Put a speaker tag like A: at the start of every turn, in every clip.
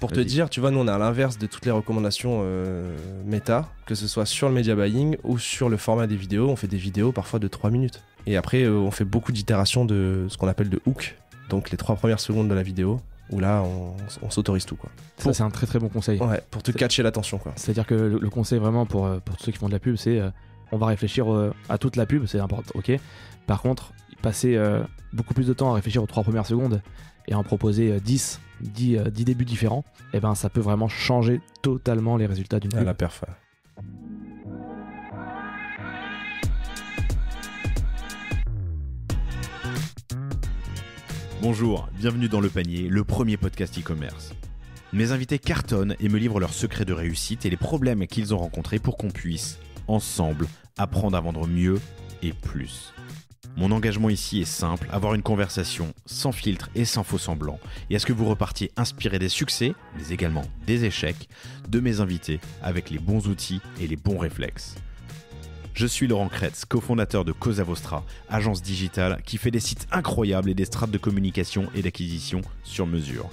A: Pour te dire, tu vois, nous on est à l'inverse de toutes les recommandations euh, méta, que ce soit sur le media buying ou sur le format des vidéos. On fait des vidéos parfois de 3 minutes. Et après, euh, on fait beaucoup d'itérations de ce qu'on appelle de hook, donc les trois premières secondes de la vidéo, où là on, s'autorise tout quoi. Ça c'est un très très bon conseil. Ouais, pour te catcher l'attention quoi. C'est-à-dire que le, conseil vraiment pour, euh,
B: pour ceux qui font de la pub c'est on va réfléchir à toute la pub, c'est important, ok. Par contre, passer euh, beaucoup plus de temps à réfléchir aux trois premières secondes et en proposer 10, euh, 10, euh, débuts différents, et eh ben ça peut vraiment changer totalement les résultats d'une la
C: perfa. Bonjour, bienvenue dans Le Panier, le premier podcast e-commerce. Mes invités cartonnent et me livrent leurs secrets de réussite et les problèmes qu'ils ont rencontrés pour qu'on puisse, ensemble, apprendre à vendre mieux et plus. Mon engagement ici est simple, avoir une conversation sans filtre et sans faux semblant, et à ce que vous repartiez inspiré des succès, mais également des échecs, de mes invités avec les bons outils et les bons réflexes. Je suis Laurent Kretz, cofondateur de Cosa Vostra, agence digitale qui fait des sites incroyables et des strates de communication et d'acquisition sur mesure.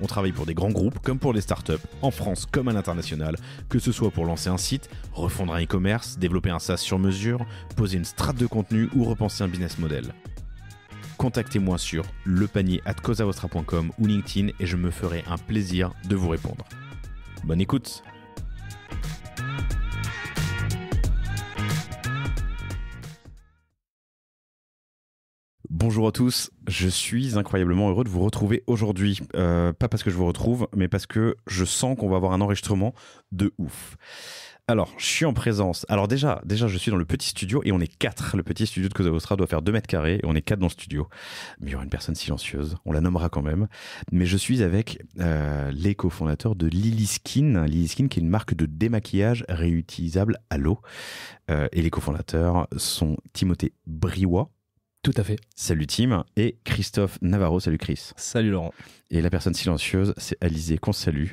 C: On travaille pour des grands groupes comme pour des startups, en France comme à l'international, que ce soit pour lancer un site, refondre un e-commerce, développer un SaaS sur mesure, poser une strate de contenu ou repenser un business model. Contactez-moi sur lepanier.com ou LinkedIn et je me ferai un plaisir de vous répondre. Bonne écoute Bonjour à tous, je suis incroyablement heureux de vous retrouver aujourd'hui. Euh, pas parce que je vous retrouve, mais parce que je sens qu'on va avoir un enregistrement de ouf. Alors, je suis en présence. Alors déjà, déjà, je suis dans le petit studio et on est quatre. Le petit studio de Cosa Vostra doit faire 2 mètres carrés et on est quatre dans le studio. Mais il y aura une personne silencieuse, on la nommera quand même. Mais je suis avec euh, les cofondateurs de Lily Skin qui est une marque de démaquillage réutilisable à l'eau. Euh, et les cofondateurs sont Timothée Briouat. Tout à fait. Salut Tim et Christophe Navarro. Salut Chris. Salut Laurent. Et la personne silencieuse, c'est Alizé qu'on salue.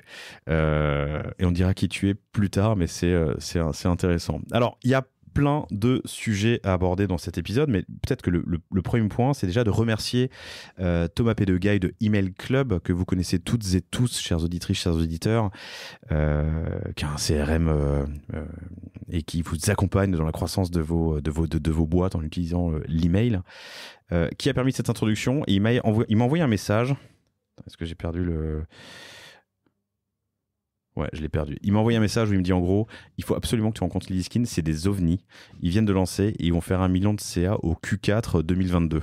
C: Euh, et on dira qui tu es plus tard, mais c'est, euh, c'est, c'est intéressant. Alors, il y a plein de sujets à aborder dans cet épisode, mais peut-être que le, premier point, c'est déjà de remercier euh, Thomas Pédegaille de Email Club, que vous connaissez toutes et tous, chers auditrices, chers auditeurs, euh, qui a un CRM euh, et qui vous accompagne dans la croissance de vos, boîtes en utilisant l'email, qui a permis cette introduction. il m'a envoyé un message. Est-ce que j'ai perdu le... Ouais, je l'ai perdu. Il m'a envoyé un message où il me dit en gros, il faut absolument que tu rencontres Lily Skin, c'est des ovnis. Ils viennent de lancer et ils vont faire un million de CA au Q4 2022.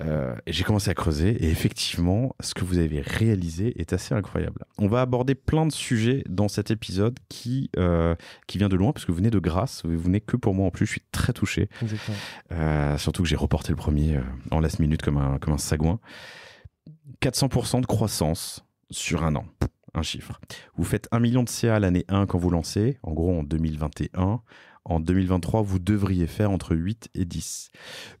C: Euh, et j'ai commencé à creuser et effectivement, ce que vous avez réalisé est assez incroyable. On va aborder plein de sujets dans cet épisode qui, euh, qui vient de loin, parce que vous venez de grâce, vous venez que pour moi en plus, je suis très touché. Euh, surtout que j'ai reporté le premier en last minute comme un, comme un sagouin. 400% de croissance sur un an un chiffre. Vous faites 1 million de CA l'année 1 quand vous lancez, en gros en 2021. En 2023, vous devriez faire entre 8 et 10.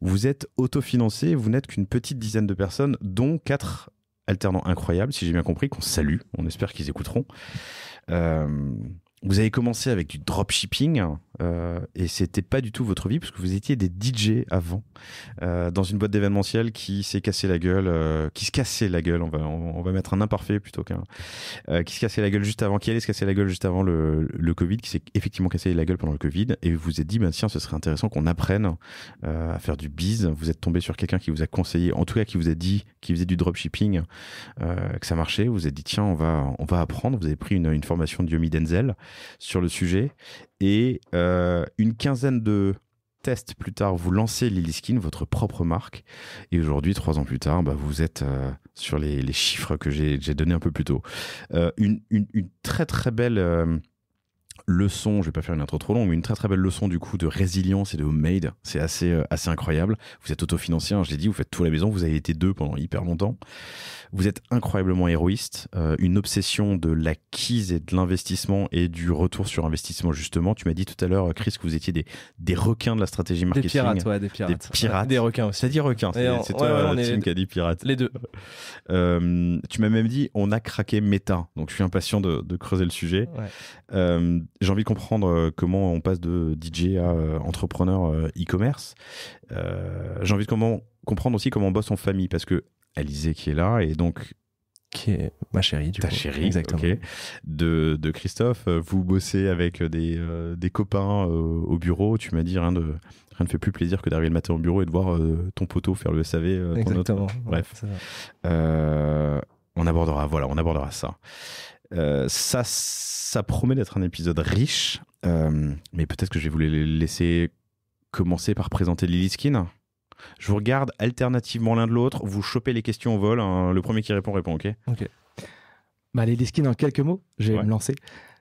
C: Vous êtes autofinancé, vous n'êtes qu'une petite dizaine de personnes, dont 4 alternants incroyables, si j'ai bien compris, qu'on salue, on espère qu'ils écouteront. Euh, vous avez commencé avec du dropshipping, euh, et c'était pas du tout votre vie parce que vous étiez des DJ avant euh, dans une boîte d'événementiel qui s'est cassé la gueule, euh, qui se cassait la gueule. On va on, va mettre un imparfait plutôt qu'un qui se cassait la gueule juste avant, qui allait se casser la gueule juste avant le, le Covid, qui s'est effectivement cassé la gueule pendant le Covid. Et vous vous êtes dit ben tiens, ce serait intéressant qu'on apprenne à faire du biz. Vous êtes tombé sur quelqu'un qui vous a conseillé, en tout cas qui vous a dit qui faisait du dropshipping, que ça marchait. Vous vous êtes dit tiens, on va on va apprendre. Vous avez pris une, une formation de Yomi Denzel sur le sujet et euh, une quinzaine de tests plus tard, vous lancez Skin, votre propre marque. Et aujourd'hui, trois ans plus tard, bah, vous êtes euh, sur les, chiffres que j'ai donnés un peu plus tôt. Euh, une, très très belle leçon, je vais pas faire une intro trop longue, mais une très très belle leçon du coup de résilience et de homemade. C'est assez, euh, assez incroyable. Vous êtes autofinancier, hein, je l'ai dit, vous faites tout à la maison, vous avez été deux pendant hyper longtemps. Vous êtes incroyablement héroïste, euh, une obsession de l'acquise et de l'investissement et du retour sur investissement justement. Tu m'as dit tout à l'heure, Chris, que vous étiez des, des requins de la stratégie marketing. Des pirates, ouais, des pirates. Des pirates. Des requins aussi. T'as dit requins, c'est toi, qui a dit pirate. Les deux. Euh, tu m'as même dit, on a craqué méta, donc je suis impatient de, creuser le sujet. Ouais j'ai envie de comprendre euh, comment on passe de DJ à euh, entrepreneur euh, e-commerce. j'ai envie de comprendre aussi comment on bosse en famille parce que Alizé qui est là et donc qui est ma chérie, du ta chérie, exactement. De, de, Christophe, vous bossez avec des, des copains au bureau. Tu m'as dit rien de rien ne fait plus plaisir que d'arriver le matin au bureau et de voir ton poteau faire le SAV. exactement. Bref, on abordera voilà, on abordera ça. Euh, ça, ça promet d'être un épisode riche, euh, mais peut-être que je vais vous laisser commencer par présenter Lily Skin. Je vous regarde alternativement l'un de l'autre, vous chopez les questions au vol, hein, le premier qui répond répond, ok Ok.
B: Bah, Lily Skin, en quelques mots, je vais me lancer.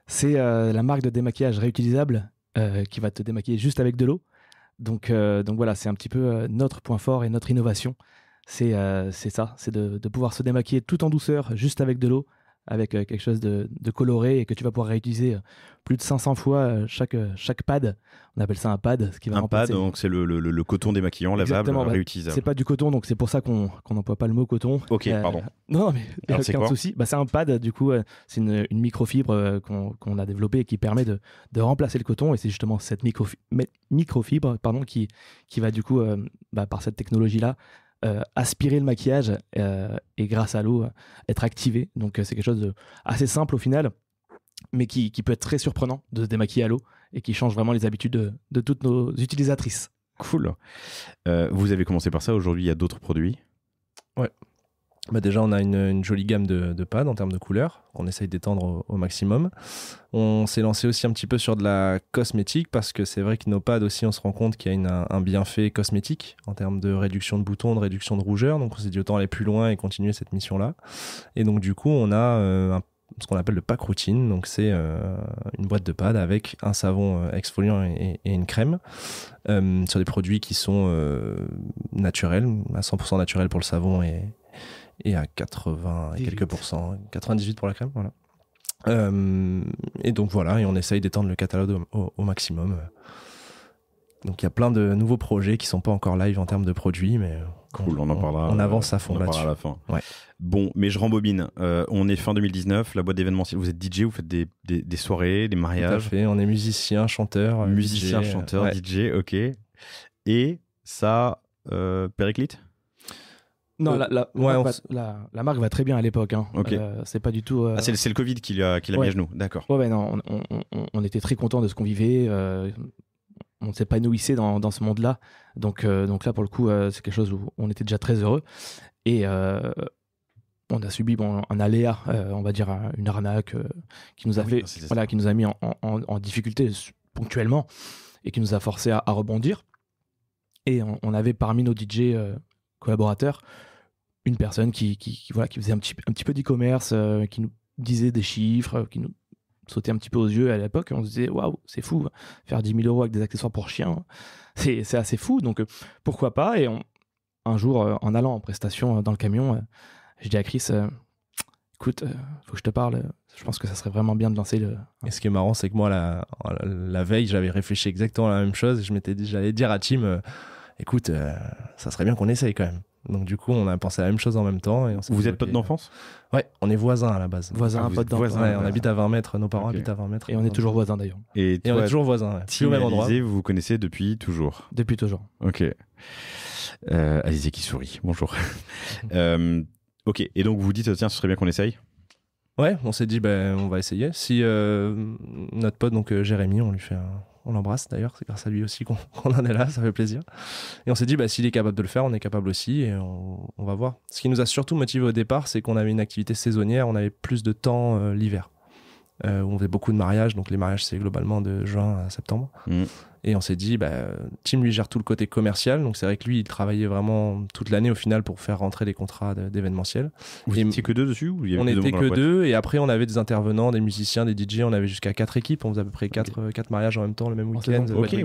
B: C'est euh, la marque de démaquillage réutilisable qui va te démaquiller juste avec de l'eau. Donc, donc voilà, c'est un petit peu notre point fort et notre innovation. C'est ça, c'est de, de pouvoir se démaquiller tout en douceur, juste avec de l'eau avec euh, quelque chose de, coloré et que tu vas pouvoir réutiliser euh, plus de 500 fois euh, chaque, chaque pad. On appelle ça un pad. Ce qui va un pad, donc
C: c'est le, le, le, coton démaquillant, lavable, bah, réutilisable. C'est
B: pas du coton, donc c'est pour ça qu'on n'emploie pas le mot coton. Ok, pardon. Non, mais il a aucun souci. Bah, c'est un pad, du coup, c'est une, une, microfibre qu'on a développée et qui permet de, de remplacer le coton. Et c'est justement cette microfibre, microfibre pardon, qui, qui va, du coup, bah, par cette technologie-là, euh, aspirer le maquillage euh, et grâce à l'eau euh, être activé. Donc c'est quelque chose de assez simple au final, mais qui, peut être très surprenant de se démaquiller à l'eau et qui
A: change vraiment les habitudes de, de toutes nos utilisatrices.
C: Cool. vous avez commencé par ça. Aujourd'hui, il y a d'autres produits.
A: Ouais, bah, déjà, on a une, jolie gamme de, pads en termes de couleurs qu'on essaye d'étendre au, maximum. On s'est lancé aussi un petit peu sur de la cosmétique parce que c'est vrai que nos pads aussi, on se rend compte qu'il y a un, bienfait cosmétique en termes de réduction de boutons, de réduction de rougeur. Donc, on s'est dit autant aller plus loin et continuer cette mission-là. Et donc, du coup, on a euh, ce qu'on appelle le pack routine. Donc, c'est euh, une boîte de pads avec un savon euh, exfoliant et, une crème sur des produits qui sont naturels, à 100% naturels pour le savon et et à 80 et quelques pourcents, 98 pour la crème, voilà. Euh, et donc voilà, et on essaye d'étendre le catalogue au, maximum. Donc il y a plein de nouveaux projets qui sont pas encore live en termes de produits, mais
C: euh, cool, on, en parlera. On, avance à fond là-dessus. à la fin. Ouais. Bon, mais je rembobine. Euh, on est fin 2019, la boîte d'événementiel. Vous êtes DJ, vous faites des, des, soirées, des mariages.
A: fait. On est musicien,
C: chanteur, musicien, chanteur, DJ. Ok. Et ça, périclite non, euh, la,
B: la, marque va, très bien à l'époque. Hein. Euh, c'est pas du tout. Euh, ah, c'est
C: le, Covid qui l'a, qui l'a mis à genoux,
B: d'accord. on, était très contents de ce qu'on vivait. on s'épanouissait dans, dans, ce monde-là. Donc, donc là, pour le coup, c'est quelque chose où on était déjà très heureux. Et on a subi bon, un aléa, on va dire une arnaque qui nous a ah voilà, qui nous a mis en, difficulté ponctuellement et qui nous a forcé à, rebondir. Et on, on, avait parmi nos DJ collaborateur, une personne qui, voilà, qui faisait un petit, un petit peu d'e-commerce, euh, qui nous disait des chiffres, euh, qui nous sautait un petit peu aux yeux à l'époque. On se disait, waouh, c'est fou, hein. faire 10 000 euros avec des accessoires pour chiens, hein. c'est assez fou. Donc euh, pourquoi pas Et un jour, en allant en prestation dans le camion, je dit à Chris, écoute, faut que je te parle. Je pense que ça serait
A: vraiment bien de lancer le. Et ce qui est marrant, c'est que moi, la, la veille, j'avais réfléchi exactement à la même chose. Et je m'étais dit, j'allais dire à Tim écoute, euh, ça serait bien qu'on essaye quand même. Donc du coup, on a pensé à la même chose en même temps. vous êtes potes d'enfance Ouais, on est voisins à la base. Voisins, ah, potes d'enfance. on habite à 20 mètres, nos parents habitent à 20 mètres. Et on est toujours voisins d'ailleurs. Et, on est toujours voisins, si au même endroit. vous
C: vous connaissez depuis toujours Depuis toujours. Ok. Euh, Alizé qui sourit, bonjour. Euh, ok, et donc vous vous dites, tiens, ce serait bien qu'on essaye
A: Ouais, on s'est dit, ben, on va essayer. Si notre pote, donc Jérémy, on lui fait un on l'embrasse d'ailleurs, c'est grâce à lui aussi qu'on en est là, ça fait plaisir. Et on s'est dit, bah, s'il est capable de le faire, on est capable aussi et on, va voir. Ce qui nous a surtout motivé au départ, c'est qu'on avait une activité saisonnière, on avait plus de temps euh, l'hiver. Euh, où on faisait beaucoup de mariages. Donc les mariages, c'est globalement de juin à septembre. Mm. Et on s'est dit, bah, Tim lui gère tout le côté commercial. Donc c'est vrai que lui, il travaillait vraiment toute l'année au final pour faire rentrer les contrats d'événementiel. Vous n'étiez que deux dessus On n'était que deux. Et après, on avait des intervenants, des musiciens, des DJ. On avait jusqu'à quatre équipes. On faisait à peu près euh, quatre, mariages en même temps le même week-end. ok,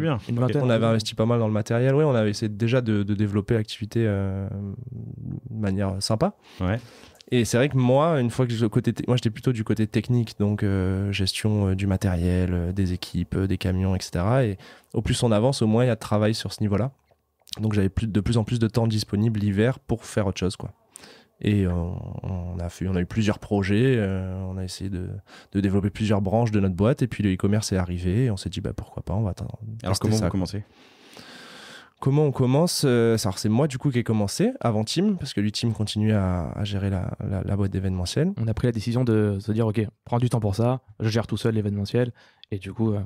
A: bien. on avait investi pas mal dans le matériel. Oui, on avait essayé déjà de, développer l'activité euh, de manière sympa. Ouais. Et c'est vrai que moi, une fois que je, côté moi j'étais plutôt du côté technique, donc euh, gestion euh, du matériel, euh, des équipes, des camions, etc. Et au plus on avance, au moins il y a de travail sur ce niveau-là. Donc j'avais plus, de plus en plus de temps disponible l'hiver pour faire autre chose, quoi. Et on, a, fait, on a eu plusieurs projets, on a essayé de, développer plusieurs branches de notre boîte, et puis le e-commerce est arrivé, et on s'est dit bah pourquoi pas, on va attendre. Alors comment ça, vous commencez comment on commence euh, c'est moi, du coup, qui ai commencé avant Tim, parce que lui, Tim continue à, gérer la, boîte d'événementiel. On a pris la décision de se dire, OK, prends du temps pour ça, je gère tout seul l'événementiel. Et du coup. Euh,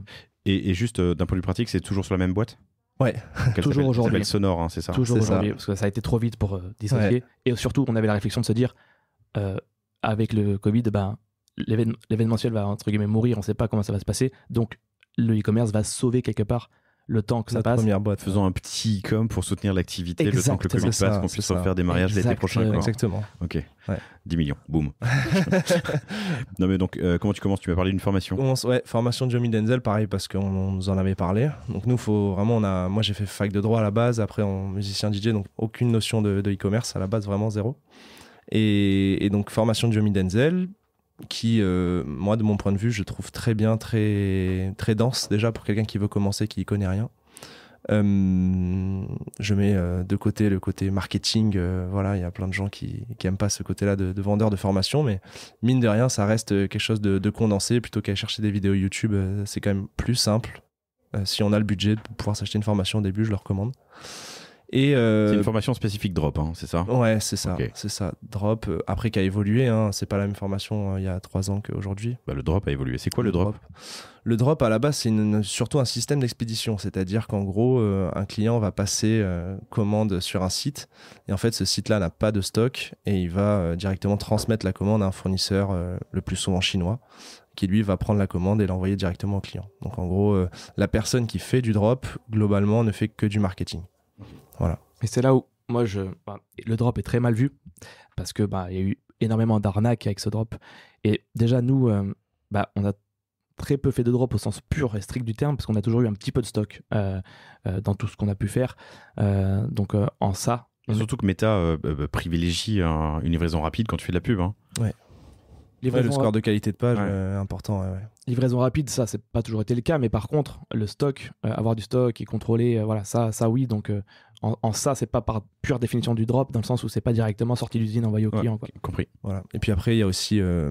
C: et, juste euh, d'un point de vue pratique, c'est toujours sur la même boîte Ouais, toujours aujourd'hui. Sonore, hein, c'est ça. Toujours aujourd'hui,
B: parce que ça a été trop vite pour Et surtout, on avait la réflexion de se dire, avec le Covid, ben, l'événementiel va entre guillemets mourir, on ne sait pas comment ça va se passer, donc le e-commerce va sauver quelque part le temps que ça passe. Première
C: boîte. Faisons un petit com pour soutenir l'activité, le temps que le public passe, qu'on puisse refaire des mariages l'été prochain. Exactement. Ok. 10 millions, boum. non mais donc, euh, comment tu commences Tu m'as parlé d'une formation Ouais, formation de Johnny Denzel, pareil, parce qu'on
A: nous en avait parlé. Donc nous, faut vraiment, on a, moi j'ai fait fac de droit à la base, après en musicien DJ, donc aucune notion de e-commerce, à la base vraiment zéro. Et, donc formation de Johnny Denzel, qui, euh, moi, de mon point de vue, je trouve très bien, très, très dense, déjà pour quelqu'un qui veut commencer, qui n'y connaît rien. Euh, je mets euh, de côté le côté marketing. voilà, il y a plein de gens qui n'aiment pas ce côté-là de, de, vendeur de formation, mais mine de rien, ça reste quelque chose de, de condensé plutôt qu'à chercher des vidéos YouTube. c'est quand même plus simple. si on a le budget pour pouvoir s'acheter une formation au début, je le recommande.
C: Euh, c'est une formation spécifique Drop, hein, c'est ça Ouais, c'est ça,
A: c'est ça. Drop, euh, après qui a évolué, hein, c'est pas la même formation hein, il y a trois ans qu'aujourd'hui.
C: Bah, le Drop a évolué. C'est quoi le, drop, Le Drop,
A: à la base, c'est surtout un système d'expédition, c'est-à-dire qu'en gros, euh, un client va passer commande sur un site, et en fait, ce site-là n'a pas de stock, et il va directement transmettre la commande à un fournisseur, le plus souvent chinois, qui lui va prendre la commande et l'envoyer directement au client. Donc en gros, la personne qui fait du drop, globalement, ne fait que du marketing. Et c'est là où
B: moi je bah, le drop est très mal vu parce que bah il y a eu énormément d'arnaques avec ce drop et déjà nous euh, bah on a très peu fait de drop au sens pur et strict du terme parce qu'on a toujours eu un petit peu de stock euh, euh, dans tout ce qu'on a pu faire donc en ça
C: surtout que Meta bah, bah, privilégie une livraison rapide quand tu fais de la pub hein.
A: ouais le score de qualité de page est important.
B: Livraison rapide, ça, c'est pas toujours été le cas, mais par contre, le stock, avoir du stock et contrôler, voilà, ça, ça oui. Donc, en, ça, c'est pas par pure définition du drop, dans le sens où c'est pas directement sorti d'usine envoyé au client.
A: Compris. Voilà. Et puis après, il y a aussi, euh,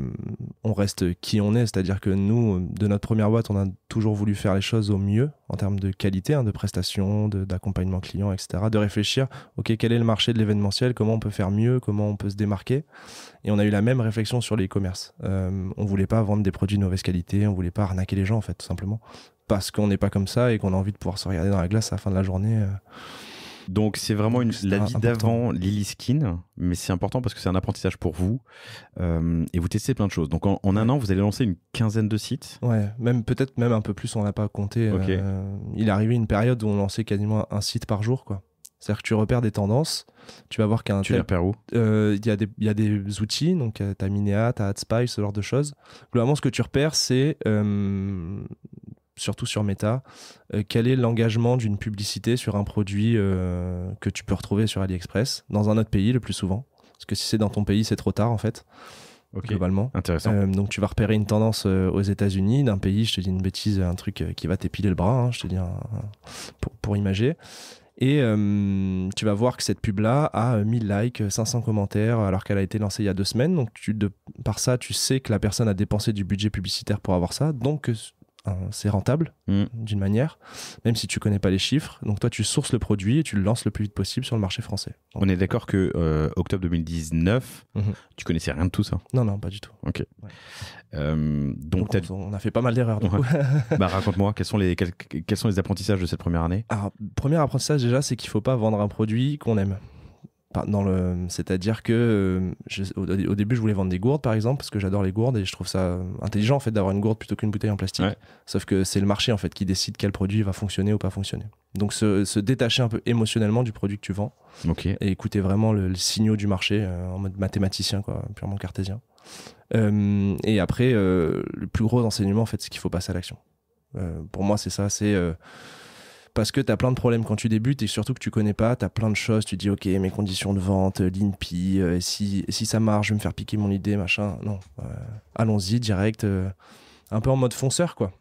A: on reste qui on est, c'est-à-dire que nous, de notre première boîte, on a toujours voulu faire les choses au mieux en termes de qualité, hein, de prestation, d'accompagnement client, etc. De réfléchir, ok, quel est le marché de l'événementiel, comment on peut faire mieux, comment on peut se démarquer. Et on a eu la même réflexion sur les commerces. On euh, on voulait pas vendre des produits de mauvaise qualité, on voulait pas arnaquer les gens en fait, tout simplement parce qu'on
C: n'est pas comme ça et qu'on a envie de pouvoir se regarder dans la glace à la fin de la journée. Euh, donc c'est vraiment une, la vie d'avant Lily Skin, mais c'est important parce que c'est un apprentissage pour vous euh, et vous testez plein de choses. Donc en, un an, vous allez lancer une quinzaine de sites.
A: Ouais, même peut-être même un peu plus, on n'a pas compté. Euh, il est arrivé une période où on lançait quasiment un site par jour, quoi. C'est-à-dire que tu repères des tendances, tu vas voir qu'un. Tu tel... repères où euh, Il y, y, a des outils, donc tu as Minea, tu as AdSpy, ce genre de choses. Globalement, ce que tu repères, c'est surtout sur Meta, euh, quel est l'engagement d'une publicité sur un produit euh, que tu peux retrouver sur AliExpress dans un autre pays le plus souvent Parce que si c'est dans ton pays, c'est trop tard en fait. Globalement. Intéressant. Euh, donc tu vas repérer une tendance aux États-Unis d'un pays, je te dis une bêtise, un truc qui va t'épiler le bras, hein, je te dis pour, pour, imager. Et tu vas voir que cette pub-là a 1000 likes, 500 commentaires, alors qu'elle a été lancée il y a deux semaines. Donc par ça, tu sais que la personne a dépensé du budget publicitaire pour avoir ça. Donc c'est rentable mm. d'une manière, même si tu connais pas les chiffres. Donc toi, tu sources le produit et tu le lances le plus vite possible sur le marché français.
C: On est d'accord que euh, octobre 2019, mhm. tu connaissais rien de tout ça Non, non, pas du tout. Ok. Euh, donc, on, a fait pas mal d'erreurs. Bah, raconte-moi, quels, sont les, quels sont les apprentissages de cette première année
A: Alors, Premier apprentissage déjà, c'est qu'il faut pas vendre un produit qu'on aime c'est-à-dire que euh, au, début, je voulais vendre des gourdes, par exemple, parce que j'adore les gourdes et je trouve ça intelligent en fait d'avoir une gourde plutôt qu'une bouteille en plastique. Sauf que c'est le marché en fait qui décide quel produit va fonctionner ou pas fonctionner. Donc se, détacher un peu émotionnellement du produit que tu vends et écouter vraiment le, signaux du marché euh, en mode mathématicien, quoi, purement cartésien. Euh, et après, le plus gros enseignement fait, c'est qu'il faut passer à l'action. pour moi, c'est ça, c'est parce que tu as plein de problèmes quand tu débutes et surtout que tu connais pas, tu as plein de choses, tu dis ok mes conditions de vente, euh, l'INPI, euh, si, si ça marche, je vais me faire piquer mon idée, machin. Non, euh, allons-y direct, un peu en mode fonceur quoi.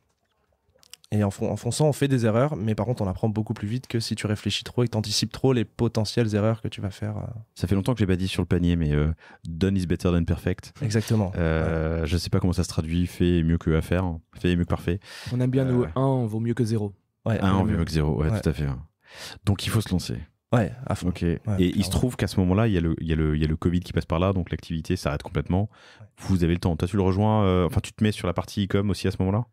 A: Et en, fonçant, on fait des erreurs, mais par contre, on apprend beaucoup plus vite que si tu réfléchis trop et que tu trop les potentielles erreurs que tu vas faire.
C: Ça fait longtemps que j'ai pas dit sur le panier, mais done is better than perfect. Exactement. Euh, Je sais pas comment ça se traduit, fait mieux que à faire, hein. fait mieux que parfait.
B: On aime bien nous 1 vaut mieux que 0. Ouais, en ouais, tout à fait.
C: Donc il faut se lancer. Ouais, à fond. et il se trouve qu'à ce moment-là, il y, a le, Covid qui passe par là, donc l'activité s'arrête complètement. Vous avez le temps. Toi, tu le rejoins, euh, enfin, tu te mets sur la partie e-com aussi à ce moment-là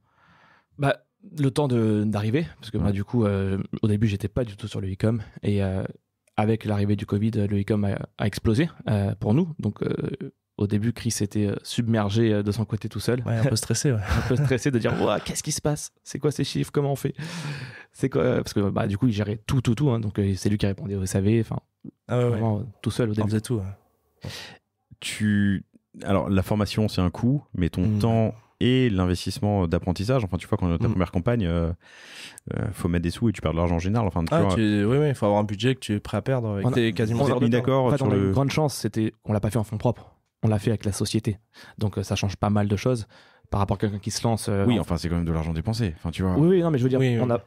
B: Bah, le temps d'arriver, parce que du coup, euh, au début, j'étais pas du tout sur le e-com. Et euh, avec l'arrivée du Covid, le e-com a, a, explosé pour nous. Donc, au début, Chris était euh, submergé euh, de son côté tout seul. un peu stressé. un peu stressé de dire ouais, qu'est-ce qui se passe C'est quoi ces chiffres Comment on fait C'est quoi Parce que euh, bah, du coup, il gérait tout, tout, tout. Hein, donc c'est lui qui répondait au SAV. Enfin, ah tout seul au début. On faisait tout.
C: Tu. Alors, la formation, c'est un coût, mais ton mm. temps et l'investissement d'apprentissage. Enfin, tu vois, quand on a ta mm. première campagne, il faut mettre des sous et tu perds de l'argent en général. Enfin, ah, vois,
A: tu, oui, il faut avoir un budget que tu es prêt à perdre. Et on quasiment d'accord. Sur on une grande
C: chance, c'était qu'on l'a pas fait en fonds propres on l'a fait avec la société. Donc
B: euh, ça change pas mal de choses par rapport à quelqu'un qui se lance. Euh, oui, enfin
C: c'est quand même de l'argent dépensé. Enfin tu
B: vois. Oui, non, mais je veux dire,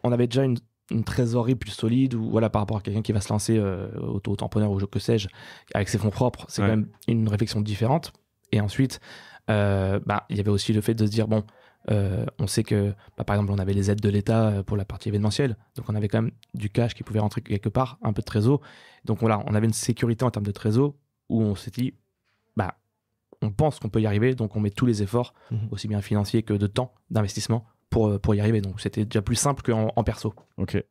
B: on, avait déjà une, trésorerie plus solide ou voilà par rapport à quelqu'un qui va se lancer au euh, auto entrepreneur ou que sais-je avec ses fonds propres, c'est quand même une réflexion différente. Et ensuite, bah, il y avait aussi le fait de se dire bon. on sait que, bah, par exemple, on avait les aides de l'État pour la partie événementielle, donc on avait quand même du cash qui pouvait rentrer quelque part, un peu de trésor. Donc voilà, on avait une sécurité en termes de trésor où on s'est dit, on pense qu'on peut y arriver, donc on met tous les efforts, mhm. aussi bien financiers que de temps, d'investissement, pour, euh, pour, y arriver. Donc c'était déjà plus simple
C: qu'en en perso. Ok.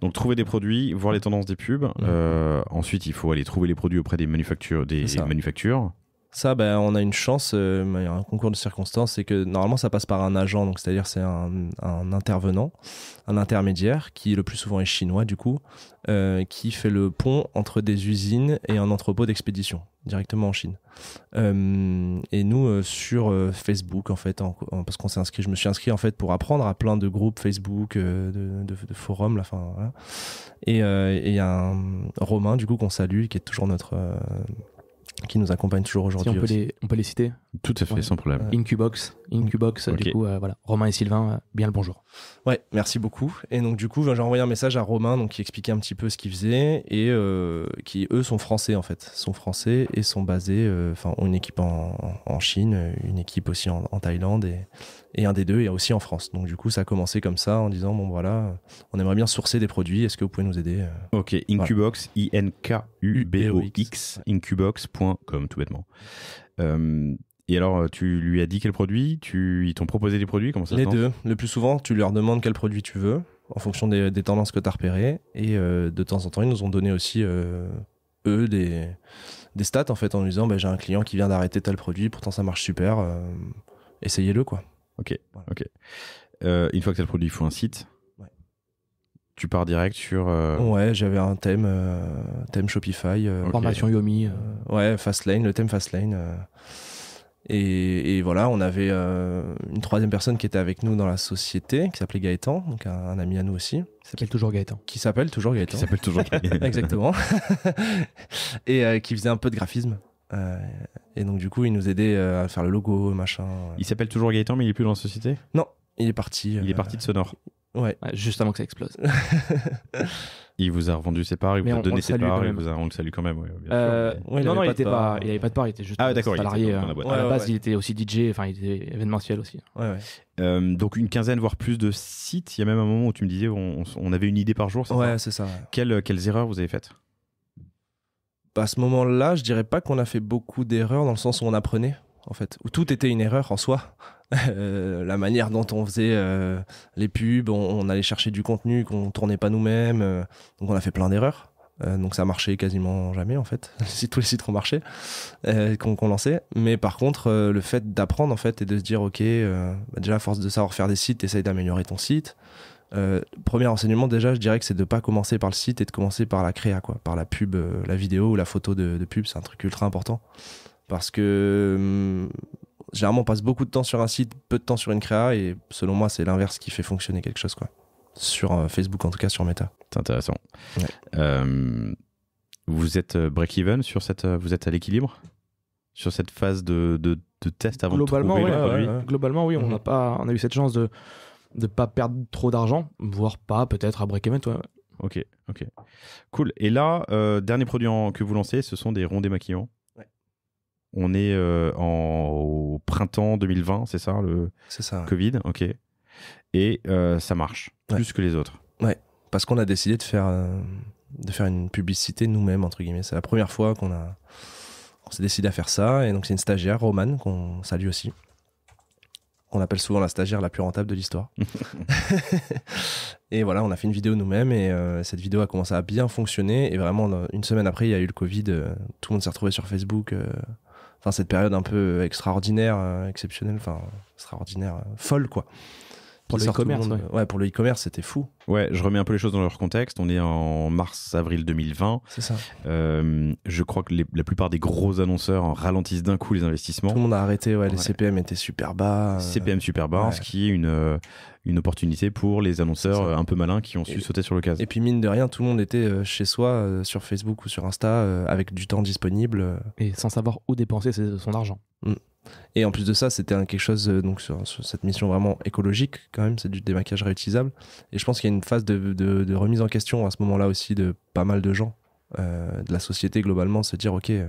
C: Donc trouver des produits, voir les tendances des pubs. Euh, ensuite, il faut aller trouver les produits auprès des manufactures, des manufactures ça, ben, on a une chance, euh, il y
A: a un concours de circonstances, c'est que normalement ça passe par un agent, donc c'est-à-dire c'est un, intervenant, un intermédiaire qui le plus souvent est chinois du coup, euh, qui fait le pont entre des usines et un entrepôt d'expédition directement en Chine. Euh, et nous sur Facebook en fait, parce qu'on s'est inscrit, je me suis inscrit en fait pour apprendre à plein de groupes Facebook, de, forums, fin, Et il y a un Romain du coup qu'on salue, qui est toujours notre qui nous accompagnent toujours aujourd'hui. on, peut les, citer Tout à fait, sans problème.
B: Incubox. Incubox, du coup, euh, voilà. Romain et Sylvain, euh, bien le bonjour.
A: Ouais, merci beaucoup. Et donc, du coup, j'ai envoyé un message à Romain, donc, qui expliquait un petit peu ce qu'il faisait et euh, qui, eux, sont français, en fait. Sont français et sont basés, enfin, ont une équipe en, en, Chine, une équipe aussi en, Thaïlande et, et, un des deux est aussi en France. Donc, du coup, ça a commencé comme ça en disant, bon, voilà, on aimerait bien sourcer des produits. Est-ce que vous pouvez nous aider Ok, Incubox, I-N-K-U-B-O-X,
C: incubox.com, tout bêtement. Euh, et alors, euh, tu lui as dit quel produit tu, Ils t'ont proposé des produits Les deux.
A: Le plus souvent, tu leur demandes quel produit tu veux, en fonction des, tendances que tu as repérées. Et euh, de temps en temps, ils nous ont donné aussi, euh, eux, des, stats, en fait, en nous disant bah, j'ai un client qui vient d'arrêter tel produit, pourtant ça marche super, essayez-le, quoi.
C: Ok. ok. une fois que tu le produit, il faut un site. Ouais. Tu pars direct sur.
A: Ouais, j'avais un thème, thème Shopify. Formation Yomi. ouais, Fastlane, le thème Fastlane. Et, voilà, on avait euh, une troisième personne qui était avec nous dans la société, qui s'appelait Gaëtan, donc un, ami à nous aussi. Qui
B: s'appelle toujours Gaëtan.
A: Qui s'appelle toujours Gaëtan. Qui s'appelle toujours Gaëtan. Exactement. et euh, qui faisait un peu de graphisme. Euh, et donc du coup, il nous aidait à faire le logo, machin.
C: Il s'appelle toujours Gaëtan, mais il est plus dans la société Non, il est parti. Il est parti de Sonore.
A: ouais. Juste avant que ça explose.
C: Il vous a revendu ses parts, il vous a donné ses parts, il vous a, rendu le salut quand même. non,
B: il il n'avait pas, de part, il était juste ah salarié. Hein. à la base, il
C: était aussi DJ, enfin, il était événementiel aussi. Euh, donc une quinzaine, voire plus de sites. Il y a même un moment où tu me disais, on, avait une idée par jour. Ouais, c'est ça. Quelles, quelles erreurs vous avez faites
A: à ce moment-là, je dirais pas qu'on a fait beaucoup d'erreurs dans le sens où on apprenait, en fait, où tout était une erreur en soi. Euh, la manière dont on faisait euh, les pubs, on, allait chercher du contenu qu'on tournait pas nous-mêmes, euh, donc on a fait plein d'erreurs. donc ça marchait quasiment jamais en fait, tous les sites ont marché, qu'on lançait. Mais par contre, le fait d'apprendre en fait et de se dire ok, bah, déjà à force de savoir faire des sites, essaye d'améliorer ton site. premier enseignement déjà, je dirais que c'est de pas commencer par le site et de commencer par la créa quoi, par la pub, la vidéo ou la photo de, de pub, c'est un truc ultra important parce que hum, généralement, on passe beaucoup de temps sur un site, peu de temps sur une créa, et selon moi, c'est l'inverse qui fait fonctionner quelque chose, quoi. Sur euh, Facebook, en tout cas, sur Meta.
C: C'est intéressant. Euh, vous êtes euh, break-even sur cette. Vous êtes à l'équilibre sur cette phase de, de, test avant globalement, de trouver oui, Globalement, oui, on, mhm. a
B: pas, on a eu cette chance de ne pas perdre trop d'argent, voire pas peut-être à break-even.
C: Ok, ok. Cool. Et là, dernier produit que vous lancez, ce sont des ronds démaquillants. On est euh, en, au printemps 2020, c'est ça le ça, Covid, ok. Et euh, ça marche plus que les
A: autres. Ouais, parce qu'on a décidé de faire, euh, de faire une publicité nous-mêmes, entre guillemets. C'est la première fois qu'on a s'est décidé à faire ça. Et donc, c'est une stagiaire, Romane, qu'on salue aussi. On appelle souvent la stagiaire la plus rentable de l'histoire. et voilà, on a fait une vidéo nous-mêmes et cette vidéo a commencé à bien fonctionner. Et vraiment, une semaine après, il y a eu le Covid. tout le monde s'est retrouvé sur Facebook enfin cette période un peu extraordinaire, euh, exceptionnelle, enfin extraordinaire, euh, folle quoi pour le e-commerce. Ouais. pour le e-commerce, c'était fou.
C: Ouais, je remets un peu les choses dans leur contexte. On est en mars-avril 2020. C'est ça. Euh, je crois que la plupart des gros annonceurs ralentissent d'un coup les investissements. Tout le monde a arrêté, ouais, les CPM étaient super bas. Euh. CPM super bas, ce qui est une, euh, une opportunité pour les annonceurs un peu malins qui ont su sauter sur le l'occasion. Et puis, mine de rien, tout le monde était chez soi, sur Facebook ou sur Insta,
A: avec du temps disponible. Et sans savoir où dépenser son argent.
C: Mm. Et en plus de ça,
A: c'était quelque chose euh, donc sur, cette mission vraiment écologique quand même, c'est du démaquillage réutilisable. Et je pense qu'il y a une phase de, remise en question à ce moment-là aussi de pas mal de gens, euh, de la société globalement, se dire ok, euh,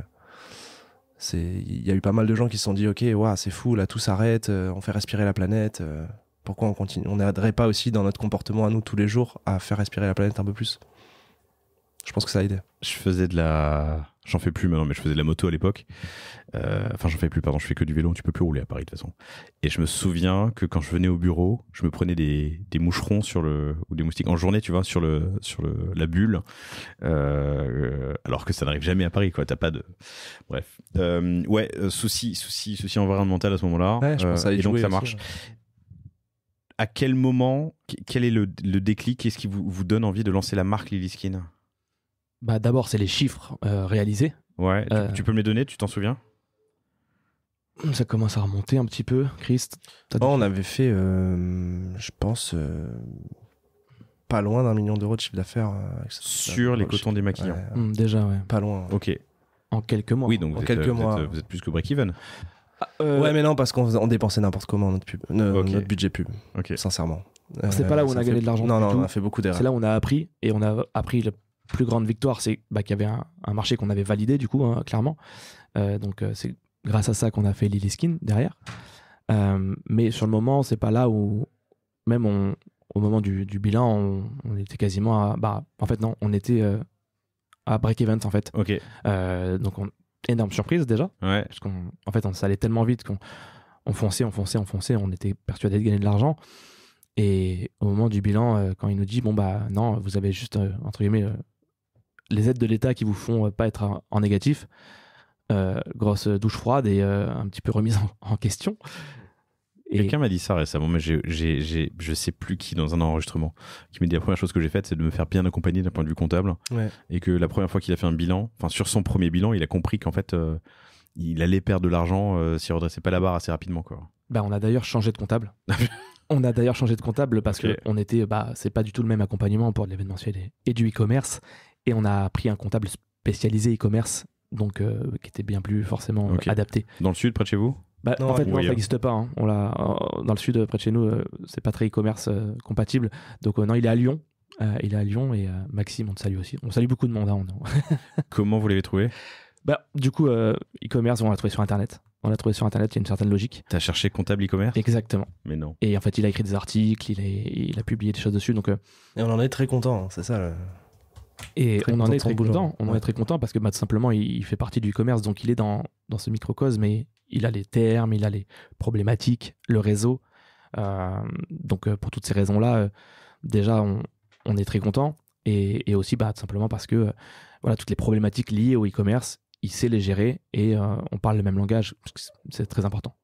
A: c'est il y a eu pas mal de gens qui se sont dit ok, c'est fou, là tout s'arrête, on fait respirer la planète. pourquoi on continue On n'aiderait pas aussi dans notre comportement à nous tous les jours à faire respirer la planète un peu plus.
C: Je pense que ça a aidé. Je faisais de la J'en fais plus maintenant, mais je faisais de la moto à l'époque. Euh, enfin, j'en fais plus, pardon, je fais que du vélo. Tu peux plus rouler à Paris de toute façon. Et je me souviens que quand je venais au bureau, je me prenais des, moucherons sur le ou des moustiques en journée, tu vois, sur le sur le, la bulle. Euh, alors que ça n'arrive jamais à Paris, quoi. T'as pas de. Bref. Euh, ouais, souci, souci, souci environnemental à ce moment-là. Ouais, je et donc ça marche. À quel moment, quel est le, déclic Qu'est-ce qui vous, vous donne envie de lancer la marque Skin bah, D'abord, c'est les chiffres euh, réalisés. Ouais, euh, tu, peux me les donner, tu t'en souviens
B: Ça commence à remonter un
A: petit peu, Christ. Oh, on
C: avait fait, euh, je pense,
A: pas loin d'un million d'euros de chiffre d'affaires. Sur les cotons des Ouais, hmm, déjà, ouais. Pas loin.
C: Ok. En quelques mois. Oui, donc en vous, quelques êtes, mois. Vous, êtes, plus que break-even. Ah, ouais, mais non, parce
A: qu'on dépensait n'importe comment notre, budget pub, Ok. sincèrement. C'est pas là où on a gagné de l'argent. Non, non, on a fait beaucoup d'erreurs. C'est là où
B: on a appris et on a appris le plus grande victoire, c'est bah, qu'il y avait un, marché qu'on avait validé, du coup, hein, clairement. Euh, donc, euh, c'est grâce à ça qu'on a fait Lily Skin derrière. Euh, mais sur le moment, c'est pas là où, même on, au moment du, bilan, on, était quasiment à. Bah, en fait, non, on était à break-event, en fait. Ok. donc, énorme surprise déjà. Parce qu'en en fait, on, ça allait tellement vite qu'on fonçait, on fonçait, on fonçait, on était persuadé de gagner de l'argent. Et au moment du bilan, quand il nous dit, bon, bah non, vous avez juste, entre guillemets, les aides de l'État qui vous font euh, pas être en, négatif. Euh, grosse douche froide et euh, un petit peu remise en, question.
C: Quelqu'un m'a dit ça récemment, mais je ai, je sais plus qui dans un enregistrement, qui m'a dit la première chose que j'ai faite, c'est de me faire bien accompagner d'un point de vue comptable. Et que la première fois qu'il a fait un bilan, enfin sur son premier bilan, il a compris qu'en fait, il allait perdre de l'argent si s'il redressait pas la barre assez rapidement. Quoi.
B: Bah, on a d'ailleurs changé de comptable. on a d'ailleurs changé de comptable parce que on était, bah, c'est pas du tout le même accompagnement pour de l'événementiel et du e-commerce. Et on a pris un comptable spécialisé e-commerce, donc euh, qui était bien plus forcément
C: adapté. Dans le sud, près de chez vous bah, en fait, non, ça n'existe
B: pas. Hein. On l'a euh, dans le sud, près de chez nous, euh, c'est pas très e-commerce compatible. Donc non, il est à Lyon, il est à Lyon et Maxime, on te salue aussi. On salue beaucoup de monde. Hein, Comment vous l'avez trouvé bah, Du coup, e-commerce, on l'a trouvé sur Internet. On l'a trouvé sur Internet, il y a une certaine logique. T'as cherché comptable e-commerce Exactement. Mais non. Et en fait, il a écrit des articles, il, est, il a publié des choses dessus. Donc, Et
A: on en est très content, hein, c'est ça. Et on en est très content. On en est très
B: content parce que bah, tout simplement, il, fait partie du commerce, donc il est dans, dans ce microcosme mais il a les termes, il a les problématiques, le réseau. Euh, donc euh, pour toutes ces raisons-là, euh, déjà, on, on, est très content. Et, et, aussi, bah, tout simplement parce que voilà, toutes les problématiques liées au e-commerce, il sait les gérer et on parle le même langage. C'est très important.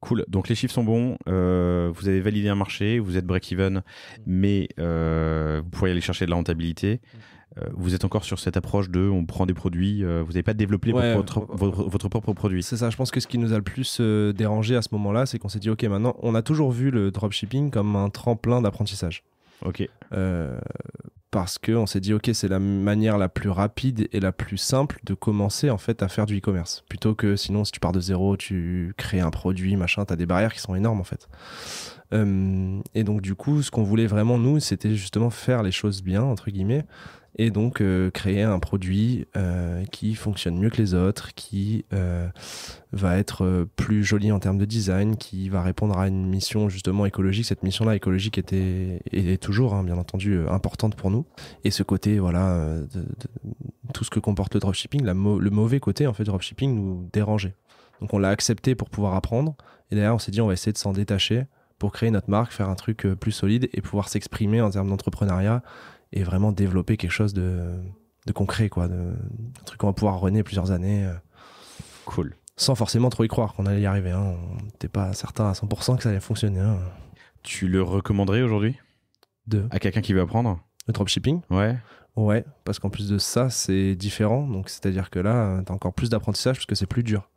C: Cool. Donc les chiffres sont bons. vous avez validé un marché, vous êtes break-even, mm. mais vous pourriez aller chercher de la rentabilité. Mm. Euh, vous êtes encore sur cette approche de on prend des produits, euh, vous n'avez pas développé euh, votre, propre produit. C'est ça, je pense que ce qui nous a le plus dérangé à ce moment-là,
A: c'est qu'on s'est dit ok, maintenant, on a toujours vu le dropshipping comme un tremplin d'apprentissage. Ok. parce qu'on s'est dit ok, c'est la manière la plus rapide et la plus simple de commencer en fait à faire du e-commerce. Plutôt que sinon, si tu pars de zéro, tu crées un produit, machin, tu as des barrières qui sont énormes en fait. et donc du coup, ce qu'on voulait vraiment nous, c'était justement faire les choses bien entre guillemets et donc euh, créer un produit euh, qui fonctionne mieux que les autres, qui euh, va être plus joli en termes de design, qui va répondre à une mission justement écologique. Cette mission-là écologique était et est toujours hein, bien entendu importante pour nous. Et ce côté voilà de, tout ce que comporte le dropshipping, le mauvais côté en fait du dropshipping nous dérangeait. Donc on l'a accepté pour pouvoir apprendre. Et d'ailleurs on s'est dit on va essayer de s'en détacher pour créer notre marque, faire un truc plus solide et pouvoir s'exprimer en termes d'entrepreneuriat et vraiment développer quelque chose de, concret, quoi. De, un truc qu'on va pouvoir runner plusieurs années. Euh. Cool. Sans forcément trop y croire qu'on allait y arriver. Hein. On n'était pas certain à 100% que ça allait fonctionner. Hein.
C: Tu le recommanderais aujourd'hui De À quelqu'un qui
A: veut apprendre Le dropshipping Ouais. Ouais, parce qu'en plus de ça, c'est différent. Donc, c'est-à-dire que là, t'as encore plus d'apprentissage parce que c'est plus dur.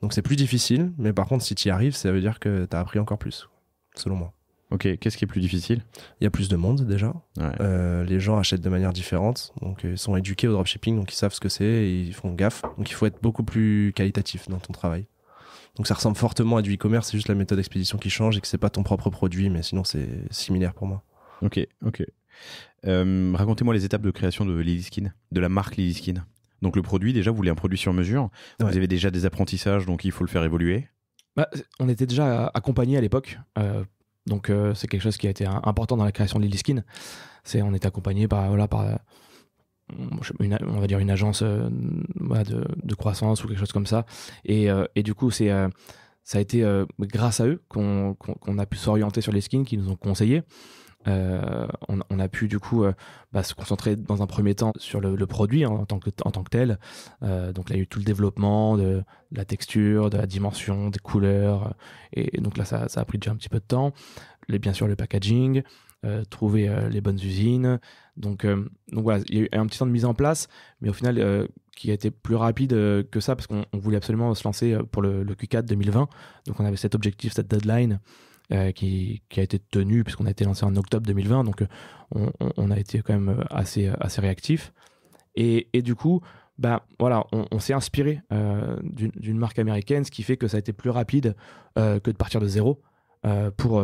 A: Donc, c'est plus difficile. Mais par contre, si y arrives, ça veut dire que t'as appris encore plus, selon moi. Ok, qu'est-ce qui est plus difficile Il y a plus de monde déjà. Euh, les gens achètent de manière différente. Donc, euh, ils sont éduqués au dropshipping, donc ils savent ce que c'est et ils font gaffe. Donc, il faut être beaucoup plus qualitatif dans ton travail. Donc, ça ressemble fortement à du e-commerce, c'est juste la méthode d'expédition qui change et que c'est pas ton propre produit, mais sinon, c'est similaire pour moi.
C: Ok, ok. Euh, racontez-moi les étapes de création de Lily Skin, de la marque Lily Skin. Donc, le produit, déjà, vous voulez un produit sur mesure. Vous avez déjà des apprentissages, donc il faut le faire évoluer.
B: Bah, on était déjà accompagné à l'époque euh, donc euh, c'est quelque chose qui a été important dans la création de skin C'est on est accompagné par voilà par une, on va dire une agence euh, de, croissance ou quelque chose comme ça. Et, euh, du coup c'est ça a été grâce à eux qu'on a pu s'orienter sur les skins qu'ils nous ont conseillés. Euh, on, a pu du coup euh, bah, se concentrer dans un premier temps sur le, produit hein, en, tant que, tel. Euh, donc là, il y a eu tout le développement de, la texture, de la dimension, des couleurs. Et, donc là, ça, a pris déjà un petit peu de temps. bien sûr, le packaging, trouver les bonnes usines. Donc, voilà, il y a eu un petit temps de mise en place, mais au final, qui a été plus rapide que ça, parce qu'on voulait absolument se lancer pour le Q4 2020. Donc on avait cet objectif, cette deadline. Euh, qui, a été tenu puisqu'on a été lancé en octobre 2020, donc euh, on, a été quand même euh, assez, assez réactif. Et, du coup, bah voilà, on, s'est inspiré d'une marque américaine, ce qui fait que ça a été plus rapide que de partir de zéro pour,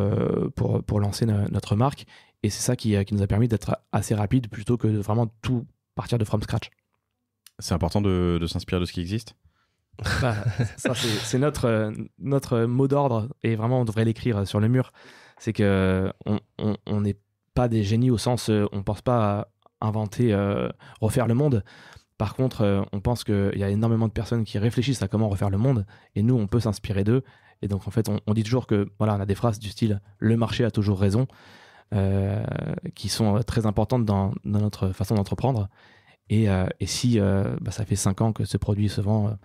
B: pour, pour lancer notre marque. Et c'est ça qui, qui nous a permis d'être assez rapide plutôt que de vraiment tout partir de from scratch.
C: C'est important de, de s'inspirer de ce qui existe bah,
B: c'est notre, notre mot d'ordre, et vraiment, on devrait l'écrire sur le mur. C'est que on n'est pas des génies au sens, euh, on ne pense pas à inventer, euh, refaire le monde. Par contre, euh, on pense qu'il y a énormément de personnes qui réfléchissent à comment refaire le monde, et nous, on peut s'inspirer d'eux. Et donc, en fait, on, dit toujours que, voilà, on a des phrases du style le marché a toujours raison, qui sont très importantes dans, notre façon d'entreprendre. Et, si bah, ça fait 5 ans que ce produit se vend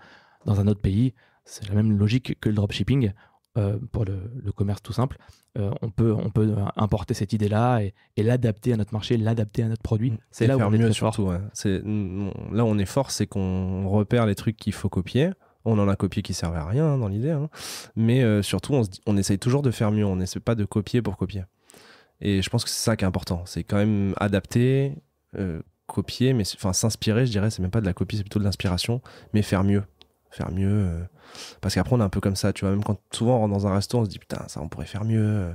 B: dans un autre pays. C'est la même logique que le dropshipping euh, pour le, commerce tout simple. Euh, on, peut, on peut euh, importer cette idée-là et, l'adapter à notre marché, l'adapter à notre produit. Mm. C'est là où on est surtout,
A: fort. là où on est fort, c'est qu'on repère les trucs qu'il faut copier. On en a copié qui servait à rien hein, dans l'idée, hein. mais surtout on, on essaye toujours de faire mieux. On n'essaie pas de copier pour copier. Et je pense que c'est ça qui est important. C'est quand même adapter, copier, mais enfin s'inspirer, je dirais, c'est même pas de la copie, c'est plutôt de l'inspiration, mais faire mieux faire mieux. Euh. Parce qu'après, on est un peu comme ça, tu vois. Même quand souvent on rentre dans un resto, on se dit putain, ça, on pourrait faire mieux. Euh.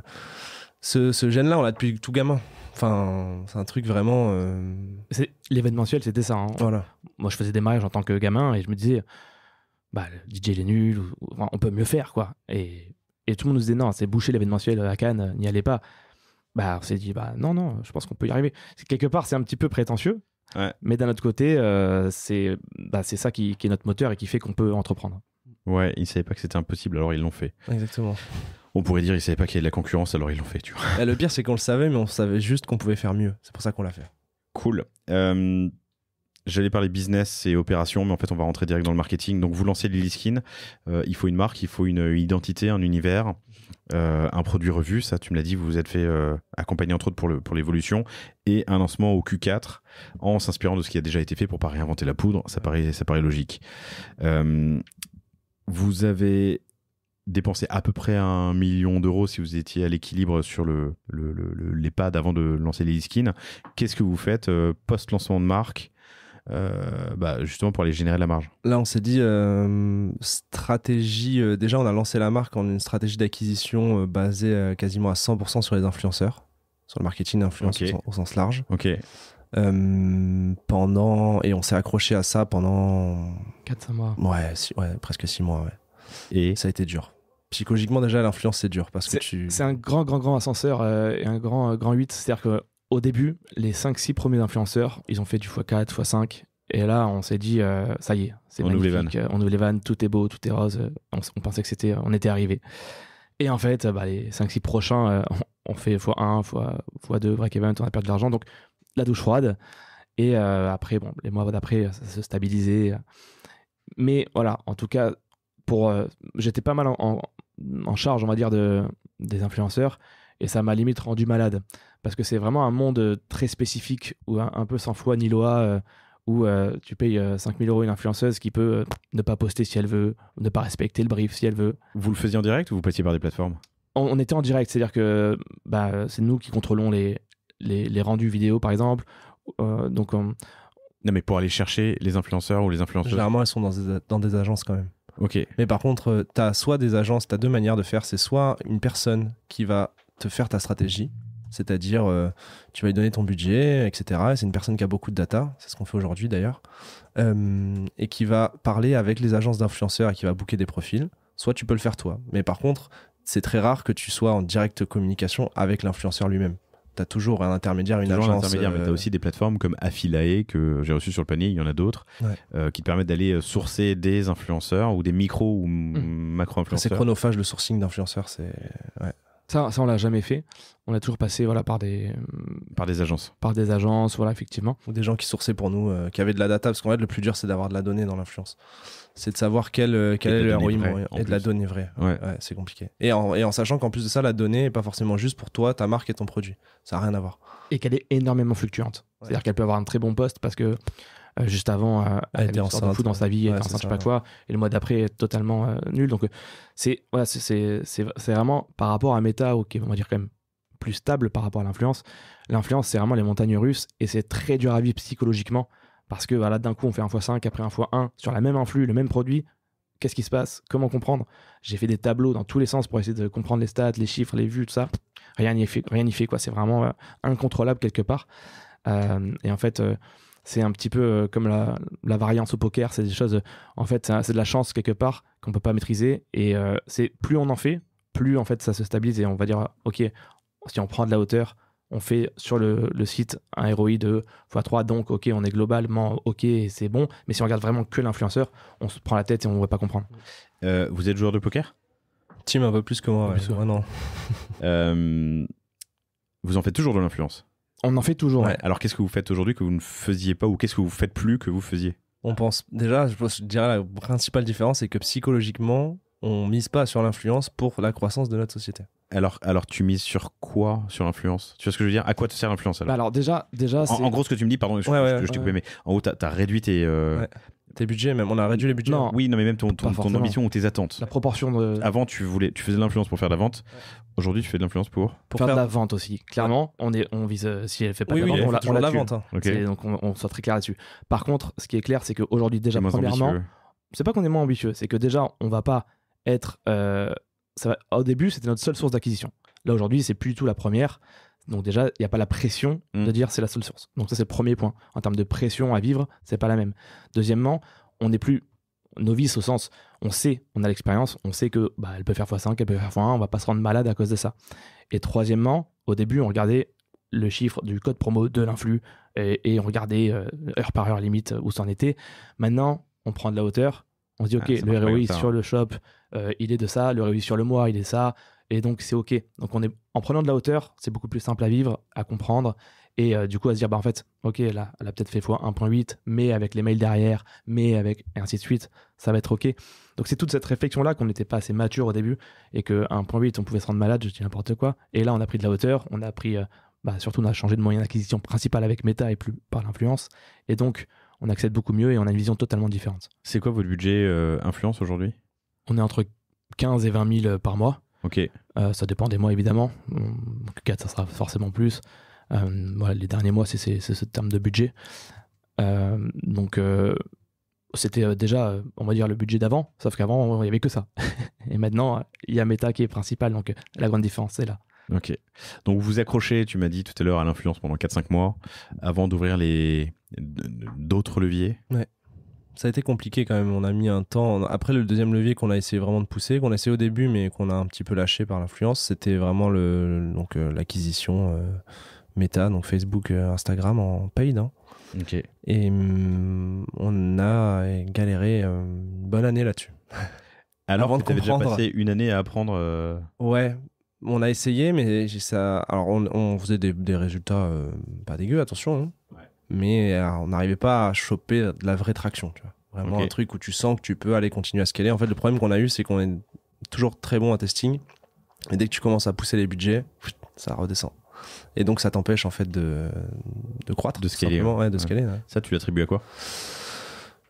A: Ce, ce gène-là, on l'a depuis tout gamin. Enfin, c'est un truc vraiment. Euh. c'est L'événementiel, c'était ça. Hein. Voilà. Moi, je faisais des mariages en tant que gamin
B: et je me disais, bah, le DJ, il est nul, on peut mieux faire, quoi. Et, et tout le monde nous disait, non, c'est boucher l'événementiel à Cannes, n'y allez pas. Bah, on s'est dit, bah, non, non, je pense qu'on peut y arriver. Quelque part, c'est un petit peu prétentieux, mais d'un autre côté, euh, c'est bah, ça
A: qui, est notre moteur et qui fait qu'on peut entreprendre.
C: Ouais, ils ne savaient pas que c'était impossible, alors ils l'ont fait. Exactement. On pourrait dire ils ne savaient pas qu'il y avait de la concurrence, alors ils l'ont fait, tu
A: bah, le pire, c'est qu'on le savait, mais on savait juste qu'on pouvait faire mieux. C'est pour ça qu'on l'a fait.
C: Cool. Euh, j'allais parler business et opération, mais en fait, on va rentrer direct dans le marketing. Donc, vous lancez Lily Skin. Euh, il faut une marque, il faut une identité, un univers. Euh, un produit revu, ça tu me l'as dit, vous vous êtes fait euh, accompagner entre autres pour, pour l'évolution, et un lancement au Q4 en s'inspirant de ce qui a déjà été fait pour pas réinventer la poudre, ça paraît, ça paraît logique. Euh, vous avez dépensé à peu près un million d'euros si vous étiez à l'équilibre sur le, le, avant de lancer les skins. Qu'est-ce que vous faites post-lancement de marque euh, bah, justement pour aller générer de la marge
A: Là, on s'est dit euh, stratégie. Euh, déjà, on a lancé la marque en une stratégie d'acquisition basée quasiment à 100% sur les influenceurs, sur le marketing influence au, sens large. Ok. pendant et on s'est accroché à ça pendant 4-5 mois ouais, presque 6 mois ouais. et ça a été dur psychologiquement déjà l'influence c'est dur parce que tu
B: c'est un grand grand grand ascenseur et un grand grand 8 c'est à dire que au début, les 5-6 premiers influenceurs, ils ont fait du x4, x5. Et là, on s'est dit, euh, ça y est, c'est on magnifique. les vannes. On ouvre les vannes, tout est beau, tout est rose. Euh, on, pensait que c'était, on était arrivé. Et en fait, bah, les 5-6 prochains, euh, on, fait x1, x2, break même on a perdu de l'argent. Donc, la douche froide. Et après, bon, les mois d'après, ça se stabilisait. Mais voilà, en tout cas, pour, j'étais pas mal en, en, charge, on va dire, de, des influenceurs. Et ça m'a limite rendu malade. Parce que c'est vraiment un monde euh, très spécifique, ou un, peu sans foi ni loi, euh, où euh, tu payes 5000 euros une influenceuse qui peut ne pas poster si elle veut, ne pas respecter le brief si elle veut. Vous le faisiez en direct ou vous passiez par des plateformes on, était en direct, c'est-à-dire que bah, c'est nous qui contrôlons les, les, rendus
C: vidéo, par exemple. donc, non, mais pour aller chercher les influenceurs ou les influenceuses. Généralement,
A: elles sont dans des, dans des agences quand même.
C: Ok. Mais par
A: contre, tu as soit des agences, tu as deux manières de faire. C'est soit une personne qui va te faire ta stratégie. C'est-à-dire, euh, tu vas lui donner ton budget, etc. c'est une personne qui a beaucoup de data, c'est ce qu'on fait aujourd'hui d'ailleurs, euh, et qui va parler avec les agences d'influenceurs et qui va booker des profils. Soit tu peux le faire toi, mais par contre, c'est très rare que tu sois en direct communication avec l'influenceur lui-même. Tu as toujours un intermédiaire, une agence. intermédiaire, mais tu as euh, aussi
C: des plateformes comme Affilae que j'ai reçu sur le panier, il y en a d'autres, qui te permettent d'aller sourcer des influenceurs ou des micro ou hmm. macro-influenceurs. C'est chronophage
A: le sourcing d'influenceurs,
B: c'est. Ouais. Ça, on l'a jamais fait. On a toujours passé voilà, par, des, euh,
C: par des agences.
A: Par des agences, voilà, effectivement. Ou des gens qui sourçaient pour nous, euh, qui avaient de la data, parce qu'en fait, le plus dur, c'est d'avoir de la donnée dans l'influence. C'est de savoir quel, euh, est le ROI et de la donnée vraie. Ouais. c'est compliqué. Et en, sachant qu'en plus de ça, la donnée n'est pas forcément juste pour toi, ta marque et ton produit. Ça n'a rien à voir. Et qu'elle est énormément fluctuante. C'est-à-dire qu'elle peut avoir un très bon poste parce que euh, juste avant, euh, ah, elle était enceinte, dans sa
B: vie, elle était enceinte, je sais pas quoi, et le mois d'après totalement euh, nul. Donc c'est voilà, c'est vraiment par rapport à Meta, ok, on va dire quand même plus stable par rapport à l'influence. L'influence, c'est vraiment les montagnes russes et c'est très dur à vivre psychologiquement parce que voilà, d'un coup, on fait un x 5 après un x 1 sur la même influe le même produit. Qu'est-ce qui se passe Comment comprendre J'ai fait des tableaux dans tous les sens pour essayer de comprendre les stats, les chiffres, les vues, tout ça. Rien n'y fait, rien n'y fait quoi. C'est vraiment incontrôlable quelque part. et en fait c'est un petit peu euh, comme la, variance au poker, c'est des choses, en fait, c'est de la chance quelque part qu'on peut pas maîtriser. Et euh, c'est plus on en fait, plus en fait ça se stabilise et on va dire, ok, si on prend de la hauteur, on fait sur le, site un ROI de x3, donc ok, on est globalement ok, c'est bon. Mais si on regarde vraiment que l'influenceur, on se prend la tête et on ne va pas comprendre. Euh, vous êtes joueur de poker Tim un peu plus que moi, plus
C: vous en faites toujours de l'influence on en fait toujours. Hein. Alors qu'est-ce que vous faites aujourd'hui que vous ne faisiez pas ou qu'est-ce que vous faites plus que vous faisiez
A: On pense déjà, je, dirais la principale différence c'est que psychologiquement, on mise pas sur l'influence pour la croissance de
C: notre société. Alors, alors tu mises sur quoi sur l'influence Tu vois ce que je veux dire À quoi te sert l'influence
A: alors, bah, déjà,
C: déjà en, en, gros, ce que tu me dis, pardon, je, je, coupé, mais en haut, tu as réduit tes, euh, tes budgets, même, on a réduit les budgets. Non, hein. oui, non, mais même ton, ton, ton ambition ou tes attentes. La proportion de. Avant, tu, voulais, tu faisais de l'influence pour faire de la vente. Aujourd'hui, tu fais de l'influence pour. Pour faire, de la
B: vente aussi. Clairement, on, est, on vise. Euh, si elle fait pas de la vente, on, la, vente. Hein. Donc, on, on, soit très clair là-dessus. Par contre, ce qui est clair, c'est qu'aujourd'hui, déjà, premièrement, c'est pas qu'on est moins ambitieux, c'est que déjà, on va pas être. Euh, ça au début, c'était notre seule source d'acquisition. Là, aujourd'hui, c'est plus du tout la première. Donc déjà, il n'y a pas la pression de mm. dire c'est la seule source. Donc ça, c'est le premier point. En termes de pression à vivre, c'est pas la même. Deuxièmement, on n'est plus novice au sens, on sait, on a l'expérience, on sait que bah, elle peut faire x5, elle peut faire x1, on va pas se rendre malade à cause de ça. Et troisièmement, au début, on regardait le chiffre du code promo de l'influx et, on regardait euh, heure par heure limite euh, où c'en était. Maintenant, on prend de la hauteur, on se dit ah, ok, le ROI sur hein. le shop, euh, il est de ça, le ROI sur le mois, il est ça, et donc, c'est OK. Donc, on est, en prenant de la hauteur, c'est beaucoup plus simple à vivre, à comprendre. Et euh, du coup, à se dire, bah, en fait, OK, là, elle a peut-être fait fois 18 mais avec les mails derrière, mais avec. et ainsi de suite, ça va être OK. Donc, c'est toute cette réflexion-là qu'on n'était pas assez mature au début et que 1.8, on pouvait se rendre malade, je dis n'importe quoi. Et là, on a pris de la hauteur, on a pris. Euh, bah, surtout, on a changé de moyen d'acquisition principal avec Meta et plus par l'influence. Et donc, on accède beaucoup mieux et on a une vision totalement différente.
C: C'est quoi votre budget euh, influence aujourd'hui On est entre 15 et 20 000 par mois. Ok.
B: Euh, ça dépend des mois, évidemment. 4, ça sera forcément plus. Euh, les derniers mois, c'est ce terme de budget. Euh, donc, c'était déjà, on va dire, le budget d'avant, sauf qu'avant, il n'y avait que ça. et maintenant, il y a Meta qui est principal, donc la grande différence, c'est là.
C: Ok. Donc vous vous accrochez, tu m'as dit tout à l'heure, à l'influence pendant 4-5 mois, avant d'ouvrir les d'autres leviers.
A: Ouais ça a été compliqué quand même. On a mis un temps. Après le deuxième levier qu'on a essayé vraiment de pousser, qu'on a essayé au début, mais qu'on a un petit peu lâché par l'influence, c'était vraiment le, donc, euh, l'acquisition euh, méta, donc Facebook, euh, Instagram en paid. Hein. Et mm, on a galéré une bonne année là-dessus. Alors, Avant que déjà passé
C: une année à apprendre. Ouais,
A: on a essayé, mais ça. Alors, on, faisait des, résultats pas dégueux, attention. Hein. Ouais mais euh, on n'arrivait pas à choper de la vraie traction. Tu vois. Vraiment un truc où tu sens que tu peux aller continuer à scaler. En fait, le problème qu'on a eu, c'est qu'on est toujours très bon à testing, et dès que tu commences à pousser les budgets, ça redescend. Et donc ça t'empêche en fait de, de croître.
C: De scaler. Ouais. de scaler
A: Ça, tu l'attribues à quoi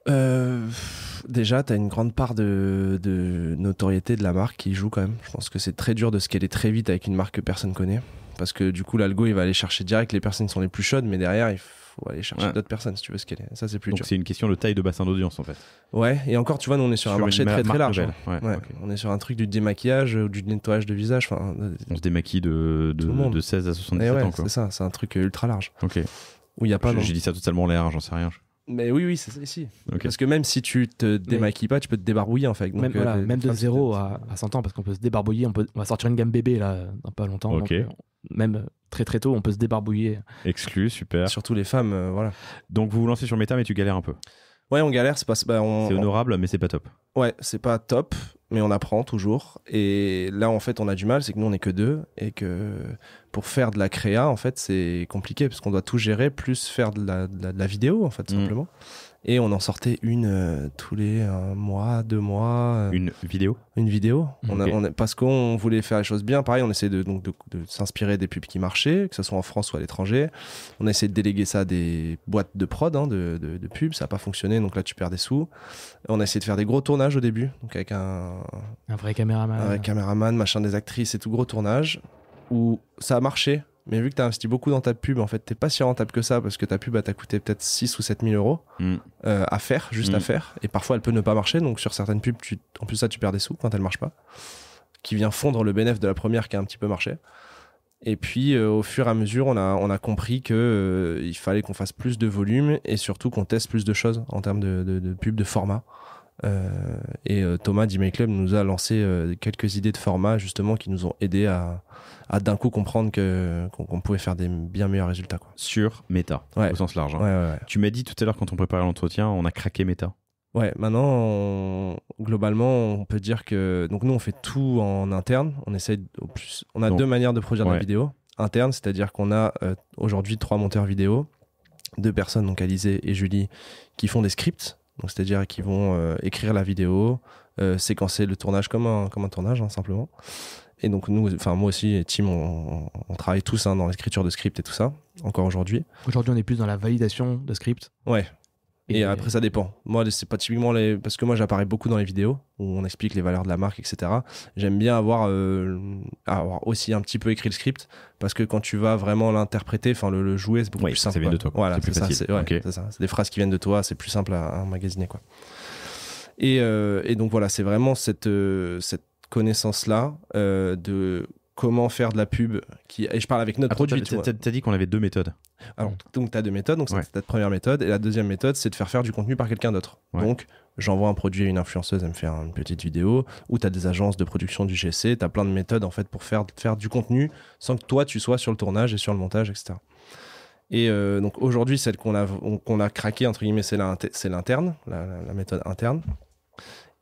A: euh, déjà, tu as une grande part de, de, notoriété de la marque qui joue quand même. Je pense que c'est très dur de scaler très vite avec une marque que personne connaît. Parce que du coup, l'algo, il va aller chercher direct les personnes qui sont les plus chaudes, mais
C: derrière, il ou aller chercher d'autres personnes si tu veux ce qu'elle est. Ça, c'est plus Donc, c'est une question de taille de bassin d'audience en fait.
A: Ouais, et encore, tu vois, nous on est sur, un marché très très large. Hein. On est sur un truc du démaquillage ou euh, du nettoyage de visage. Enfin, euh,
C: on se démaquille de, de, de, 16 à 77 eh ans. C'est ça, c'est un truc euh, ultra large. Ok. Où il y a pas. J'ai dit ça totalement l'air, j'en sais rien.
A: Mais oui, oui, c'est ici.
C: Parce que même si tu te
A: démaquilles pas, tu peux te débarbouiller en fait. même, de
B: 0 à, à, 100 ans, parce qu'on peut se débarbouiller, on, peut, va sortir une gamme bébé là dans pas longtemps. Ok. même très très tôt, on peut se débarbouiller.
A: Exclu, super.
C: Surtout les femmes, euh, voilà. Donc vous vous lancez sur Meta, mais tu galères un peu.
A: Ouais, on galère, c'est pas. Bah, c'est honorable, mais c'est pas top. Ouais, c'est pas top, mais on apprend toujours. Et là, en fait, on a du mal, c'est que nous, on est que deux, et que pour faire de la créa, en fait, c'est compliqué parce qu'on doit tout gérer, plus faire de la, vidéo, en fait, mm. simplement. Et on en sortait une euh, tous les mois, deux mois. Euh, une vidéo Une vidéo. On parce qu'on voulait faire les choses bien. Pareil, on essayait de, donc, de, s'inspirer des pubs qui marchaient, que ce soit en France ou à l'étranger. On a essayé de déléguer ça à des boîtes de prod, hein, de, pubs. Ça n'a pas fonctionné, donc là, tu perds des sous. On a essayé de faire des gros tournages au début, donc avec un. vrai caméraman. Un vrai caméraman, machin des actrices et tout, gros tournage. Où ça a marché, mais vu que tu as investi beaucoup dans ta pub, en fait, t'es pas si rentable que ça parce que ta pub, t'a coûté peut-être 6 ou 7 000 euros mm. euh, à faire, juste à mm. faire. Et parfois, elle peut ne pas marcher. Donc, sur certaines pubs, en plus, ça, tu perds des sous quand elle marche pas. Qui vient fondre le bénéfice de la première qui a un petit peu marché. Et puis, euh, au fur et à mesure, on a, compris qu'il euh, fallait qu'on fasse plus de volume et surtout qu'on teste plus de choses en termes de, de, de pub, de format. Euh, et euh, Thomas d'Email Club nous a lancé euh, quelques idées de format justement qui nous ont aidé à, d'un coup comprendre qu'on pouvait faire des bien meilleurs résultats.
C: Sur méta, au sens large. Hein. tu m'as dit tout à l'heure quand on préparait l'entretien, on a craqué méta.
A: Ouais, maintenant, globalement, on peut dire que. Donc, nous, on fait tout en interne. On essaye plus. On a deux manières de produire des la vidéo. Interne, c'est-à-dire qu'on a aujourd'hui trois monteurs vidéo deux personnes, donc Alizé et Julie, qui font des scripts c'est-à-dire qu'ils vont euh, écrire la vidéo, euh, séquencer le tournage comme un, comme un tournage, hein, simplement. Et donc, nous, enfin, moi aussi et Tim, on, travaille tous hein, dans l'écriture de script et tout ça, encore aujourd'hui. Aujourd'hui, on est plus dans la validation de script. Ouais, et, après, ça dépend. Moi, c'est pas typiquement les. Parce que moi, j'apparais beaucoup dans les vidéos où on explique les valeurs de la marque, etc. J'aime bien avoir, euh, avoir aussi un petit peu écrit le script parce que quand tu vas vraiment l'interpréter, enfin le, jouer, c'est beaucoup plus simple. Ça vient de toi. Voilà, c'est plus facile. C'est ça. des phrases qui viennent de toi, c'est plus simple à, magasiner. quoi. Et, euh, et donc voilà, c'est vraiment cette, euh, cette connaissance-là euh, de comment faire de la pub qui et je parle avec notre produit tu as, dit qu'on avait deux méthodes alors ah donc tu as deux méthodes donc c'est ta première méthode et la deuxième méthode c'est de faire faire du contenu par quelqu'un d'autre donc j'envoie un produit à une influenceuse elle me faire une petite vidéo ou tu as des agences de production du GC tu as plein de méthodes en fait pour faire faire du contenu sans que toi tu sois sur le tournage et sur le montage etc et euh, donc aujourd'hui celle qu'on a qu'on a craqué entre guillemets c'est l'interne la, la, méthode interne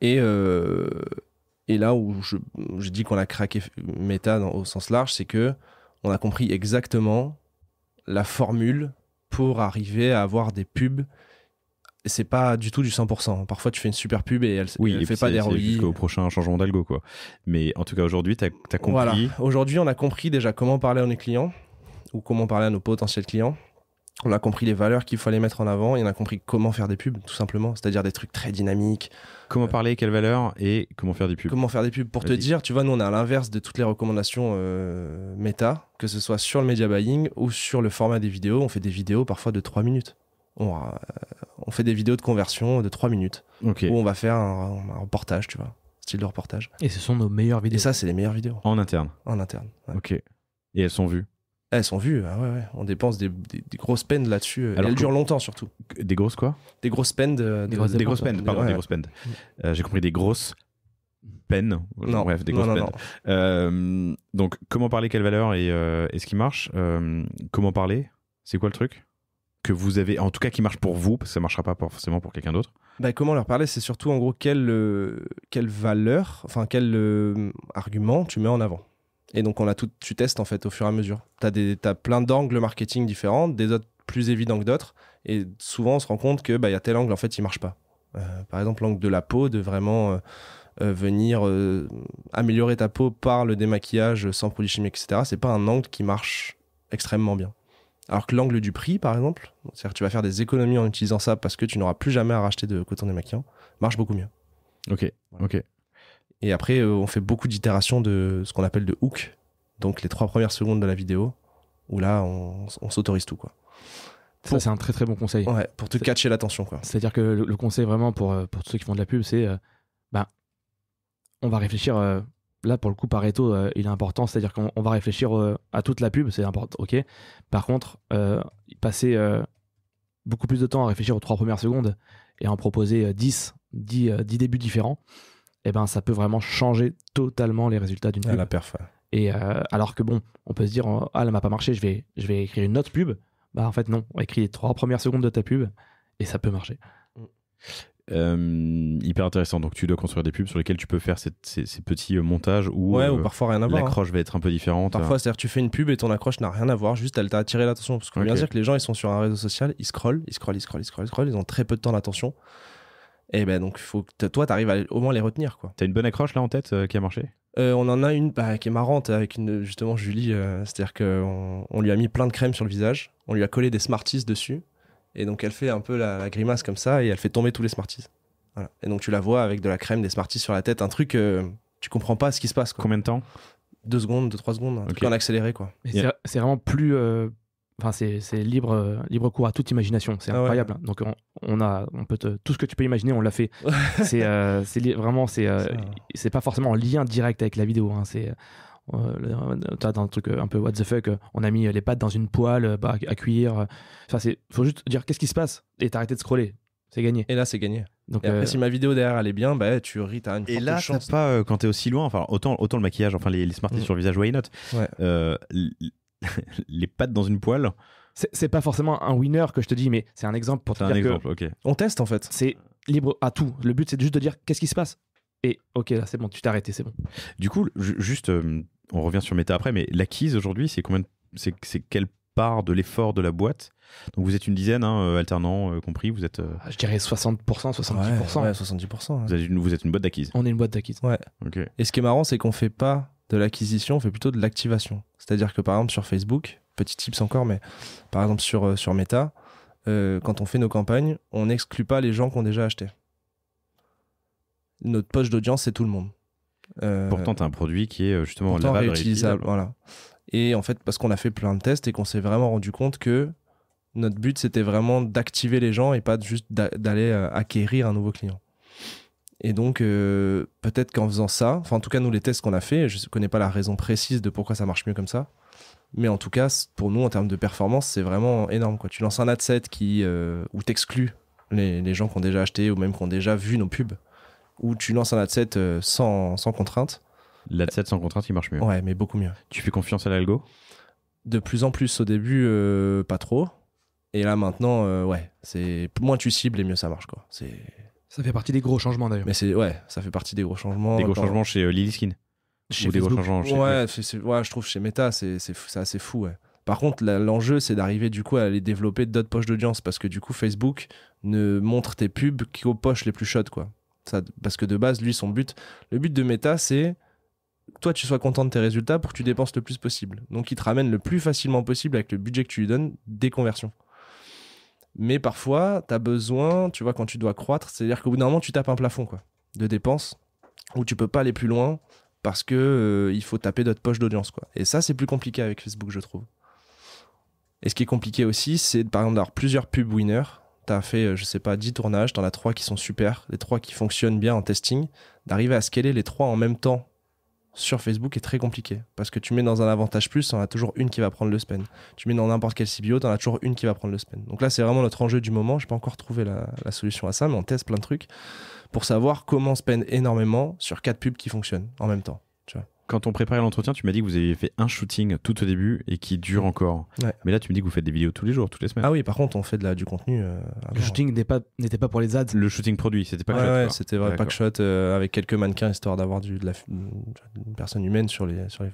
A: et euh, et là où je, dis qu'on a craqué méta au sens large, c'est que on a compris exactement la formule pour arriver à avoir des pubs. C'est pas du tout du 100%. Parfois, tu fais une super pub et elle, oui, fait pas d'ROI. Jusqu'au
C: prochain changement d'algo, quoi. Mais en tout cas, aujourd'hui, tu as, compris.
A: Aujourd'hui, on a compris déjà comment parler à nos clients ou comment parler à nos potentiels clients on a compris les valeurs qu'il fallait mettre en avant et on a compris comment faire des pubs, tout simplement. C'est-à-dire des trucs très dynamiques.
C: Comment euh, parler, quelles valeurs et comment faire des pubs. Comment faire des pubs. Pour te
A: dire, tu vois, nous, on est à l'inverse de toutes les recommandations euh, méta, que ce soit sur le media buying ou sur le format des vidéos. On fait des vidéos parfois de 3 minutes. Euh, on, fait des vidéos de conversion de 3 minutes où on va faire un, reportage, tu vois, style de reportage. Et ce sont nos meilleures vidéos. Et ça, c'est les meilleures vidéos. En interne. En interne.
C: Ok. Et elles sont vues
A: elles sont vues, ah on dépense des, grosses peines là-dessus. Euh, elles durent longtemps surtout. Des grosses quoi Des grosses peines. des, grosses, pardon, des grosses peines.
C: Euh, j'ai compris des grosses peines. Non, bref, des grosses non, euh, donc, comment parler, quelle valeur et, ce qui marche Comment parler C'est quoi le truc que vous avez, en tout cas qui marche pour vous, parce que ça ne marchera pas forcément pour quelqu'un d'autre
A: bah, Comment leur parler C'est surtout en gros quelle, quelle valeur, enfin quel argument tu mets en avant et donc, on a tout, tu testes en fait au fur et à mesure. Tu as, as, plein d'angles marketing différents, des autres plus évidents que d'autres. Et souvent, on se rend compte que bah, y a tel angle, en fait, il marche pas. Euh, par exemple, l'angle de la peau, de vraiment euh, euh, venir améliorer ta peau par le démaquillage sans produits chimiques, etc. C'est pas un angle qui marche extrêmement bien. Alors que l'angle du prix, par exemple, c'est-à-dire que tu vas faire des économies en utilisant ça parce que tu n'auras plus jamais à racheter de coton démaquillant, marche beaucoup mieux. Ok, ok. Et après, euh, on fait beaucoup d'itérations de ce qu'on appelle de hook, donc les trois premières secondes de la vidéo, où là, on, s'autorise tout. Quoi. Ça, c'est un très très bon conseil. pour te catcher l'attention. quoi. C'est-à-dire que le, conseil vraiment pour, euh, pour tous ceux qui font de la
B: pub, c'est euh, ben on va réfléchir. là, pour le coup, Pareto, il est important. C'est-à-dire qu'on va réfléchir à toute la pub, c'est important. Ok. Par contre, passer beaucoup plus de temps à réfléchir aux trois premières secondes et en proposer 10, 10, 10 débuts différents, et eh ben, ça peut vraiment changer totalement les résultats d'une pub. la Et euh, alors que bon, on peut se dire, oh, ah, elle m'a pas marché, je vais, je vais écrire une autre pub. Bah, en fait, non, on écrit les trois premières secondes de ta pub et ça peut marcher. Mm.
C: Euh, hyper intéressant. Donc, tu dois construire des pubs sur lesquelles tu peux faire ces, petits euh, montages où, ou parfois hein. L'accroche va être un peu différente. Parfois,
A: c'est-à-dire tu fais une pub et ton accroche n'a rien à voir, juste elle t'a attiré l'attention. Parce qu'on okay. bien dire que les gens ils sont sur un réseau social, ils scrollent, ils scrollent, ils scrollent, ils scrollent, ils scrollent, ils ont très peu de temps d'attention. Et eh ben donc, faut
C: que toi, tu arrives au moins les retenir. quoi. T'as une bonne accroche là en tête euh, qui a marché
A: euh, On en a une bah, qui est marrante avec une, justement Julie. Euh, c'est-à-dire qu'on on lui a mis plein de crème sur le visage, on lui a collé des Smarties dessus. Et donc, elle fait un peu la, grimace comme ça et elle fait tomber tous les Smarties. Et donc, tu la vois avec de la crème, des Smarties sur la tête, un truc, tu comprends pas ce qui se passe. Combien de temps deux secondes, deux, trois secondes, un truc en accéléré quoi. C'est vraiment plus, Enfin, c'est libre, euh,
B: libre cours à toute imagination. C'est ah incroyable. Hein. Donc, on, a, on peut tout ce que tu peux imaginer, on l'a fait. c'est euh, vraiment, c'est euh, c'est pas forcément en lien direct avec la vidéo. Hein, c'est as un truc un peu what the fuck, on a mis les pâtes dans une poêle bah, à cuire. Enfin, c'est faut juste dire qu'est-ce qui se passe et t'arrêter de scroller. C'est gagné. Et là, c'est gagné. Donc, et après, si
A: ma vidéo derrière elle est bien, bah, tu ris, t'as une Et là, chance.
C: pas quand t'es aussi loin. Enfin, autant, autant le maquillage, enfin les, les smarties mm. sur le visage, why not les pattes dans une poêle. C'est pas forcément
B: un winner que je te dis, mais c'est un exemple pour te un exemple, que on teste en fait. C'est libre à tout. Le but c'est juste de dire qu'est-ce qui se passe. Et ok, là c'est bon, tu t'es arrêté, c'est bon.
C: Du coup, juste, euh, on revient sur méta après, mais l'acquise aujourd'hui, c'est combien, c'est quelle part de l'effort de la boîte Donc vous êtes une dizaine, hein, euh, alternant euh, compris, vous êtes. Ah, je dirais 60%, 70%.
A: 70%.
C: Vous, êtes une, boîte d'acquise. On est une boîte d'acquise. Ouais. Et ce qui est marrant, c'est qu'on fait pas de l'acquisition, on
A: fait plutôt de l'activation. C'est-à-dire que par exemple sur Facebook, petit tips encore, mais par exemple sur, euh, sur Meta, euh, quand on fait nos campagnes, on n'exclut pas les gens qui ont déjà acheté. Notre poche d'audience, c'est tout le monde. Euh, pourtant, tu as un produit qui est justement réutilisable. Voilà. Et en fait, parce qu'on a fait plein de tests et qu'on s'est vraiment rendu compte que notre but, c'était vraiment d'activer les gens et pas juste d'aller acquérir un nouveau client. Et donc, euh, peut-être qu'en faisant ça, enfin, en tout cas, nous, les tests qu'on a fait, je ne connais pas la raison précise de pourquoi ça marche mieux comme ça. Mais en tout cas, pour nous, en termes de performance, c'est vraiment énorme. Quoi. Tu lances un set qui, euh, où tu exclus les, gens qui ont déjà acheté ou même qui ont déjà vu nos pubs, ou tu lances un ad set euh, sans, sans, contrainte. set sans contrainte, il marche mieux. Ouais, mais beaucoup mieux. Tu fais confiance à l'algo De plus en plus. Au début, euh, pas trop. Et là, maintenant, ouais, c'est moins tu cibles et mieux ça marche. C'est
B: ça fait partie des gros changements
A: d'ailleurs. Mais c'est ouais, ça fait partie des gros changements. Des gros changements chez euh, lily skin Ou des gros changements. Chez ouais, ouais, je trouve chez Meta, c'est assez fou. Par contre, l'enjeu, c'est d'arriver du coup à aller développer d'autres poches d'audience parce que du coup, Facebook ne montre tes pubs qu'aux poches les plus chaudes, quoi. Ça, parce que de base, lui, son but, le but de Meta, c'est toi, tu sois content de tes résultats pour que tu dépenses le plus possible. Donc, il te ramène le plus facilement possible avec le budget que tu lui donnes des conversions. Mais parfois, tu as besoin, tu vois, quand tu dois croître, c'est-à-dire qu'au bout d'un moment, tu tapes un plafond quoi, de dépenses où tu peux pas aller plus loin parce que euh, il faut taper d'autres poches d'audience quoi. Et ça, c'est plus compliqué avec Facebook, je trouve. Et ce qui est compliqué aussi, c'est par exemple d'avoir plusieurs pubs winners. Tu as fait, euh, je sais pas, 10 tournages, tu en as 3 qui sont super, les 3 qui fonctionnent bien en testing. D'arriver à scaler les trois en même temps sur Facebook est très compliqué parce que tu mets dans un avantage plus, t'en as toujours une qui va prendre le spend. Tu mets dans n'importe quel CBO, en as toujours une qui va prendre le spend. Donc là, c'est vraiment notre enjeu du moment. J'ai pas encore trouvé la, solution à ça, mais on teste plein de trucs pour savoir comment spend énormément sur quatre pubs qui fonctionnent en même temps
C: quand on préparait l'entretien, tu m'as dit que vous aviez fait un shooting tout au début et qui dure encore. Mais là, tu me dis que vous faites des vidéos tous les jours, toutes les semaines. Ah oui,
A: par contre, on fait de la, du contenu. Euh, le shooting
C: n'était pas, pas, pour les ads. Le shooting produit, c'était pas ouais, c'était vrai, pack
A: shot euh, avec quelques mannequins histoire d'avoir de la, une personne humaine sur les, sur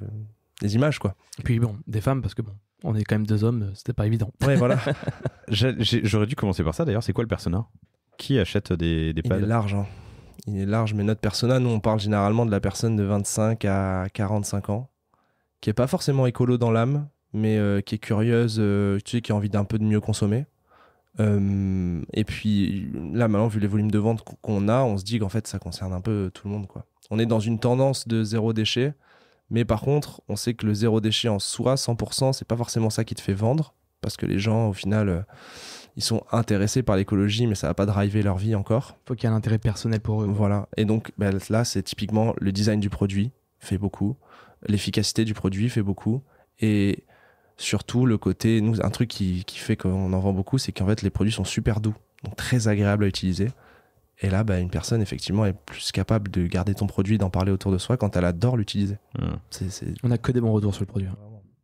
A: les, images, quoi. Et puis bon, des femmes parce que bon, on est quand même deux hommes, c'était pas évident. Ouais, voilà.
C: J'aurais dû commencer par ça d'ailleurs. C'est quoi le persona Qui achète des, des pads De l'argent. Hein
A: il est large, mais notre persona, nous, on parle généralement de la personne de 25 à 45 ans, qui est pas forcément écolo dans l'âme, mais euh, qui est curieuse, euh, tu sais, qui a envie d'un peu de mieux consommer. Euh, et puis là, maintenant, vu les volumes de vente qu'on a, on se dit qu'en fait, ça concerne un peu tout le monde. Quoi. On est dans une tendance de zéro déchet, mais par contre, on sait que le zéro déchet en soi, 100%, c'est pas forcément ça qui te fait vendre, parce que les gens, au final ils sont intéressés par l'écologie, mais ça va pas driver leur vie encore. Faut qu'il y ait un intérêt personnel pour eux. Voilà. Et donc ben, là, c'est typiquement le design du produit fait beaucoup, l'efficacité du produit fait beaucoup, et surtout le côté, nous, un truc qui, fait qu'on en vend beaucoup, c'est qu'en fait les produits sont super doux, donc très agréables à utiliser. Et là, ben, une personne, effectivement, est plus capable de garder ton produit, d'en parler autour de soi quand elle adore l'utiliser. Hmm. On n'a
C: que des bons retours sur le produit.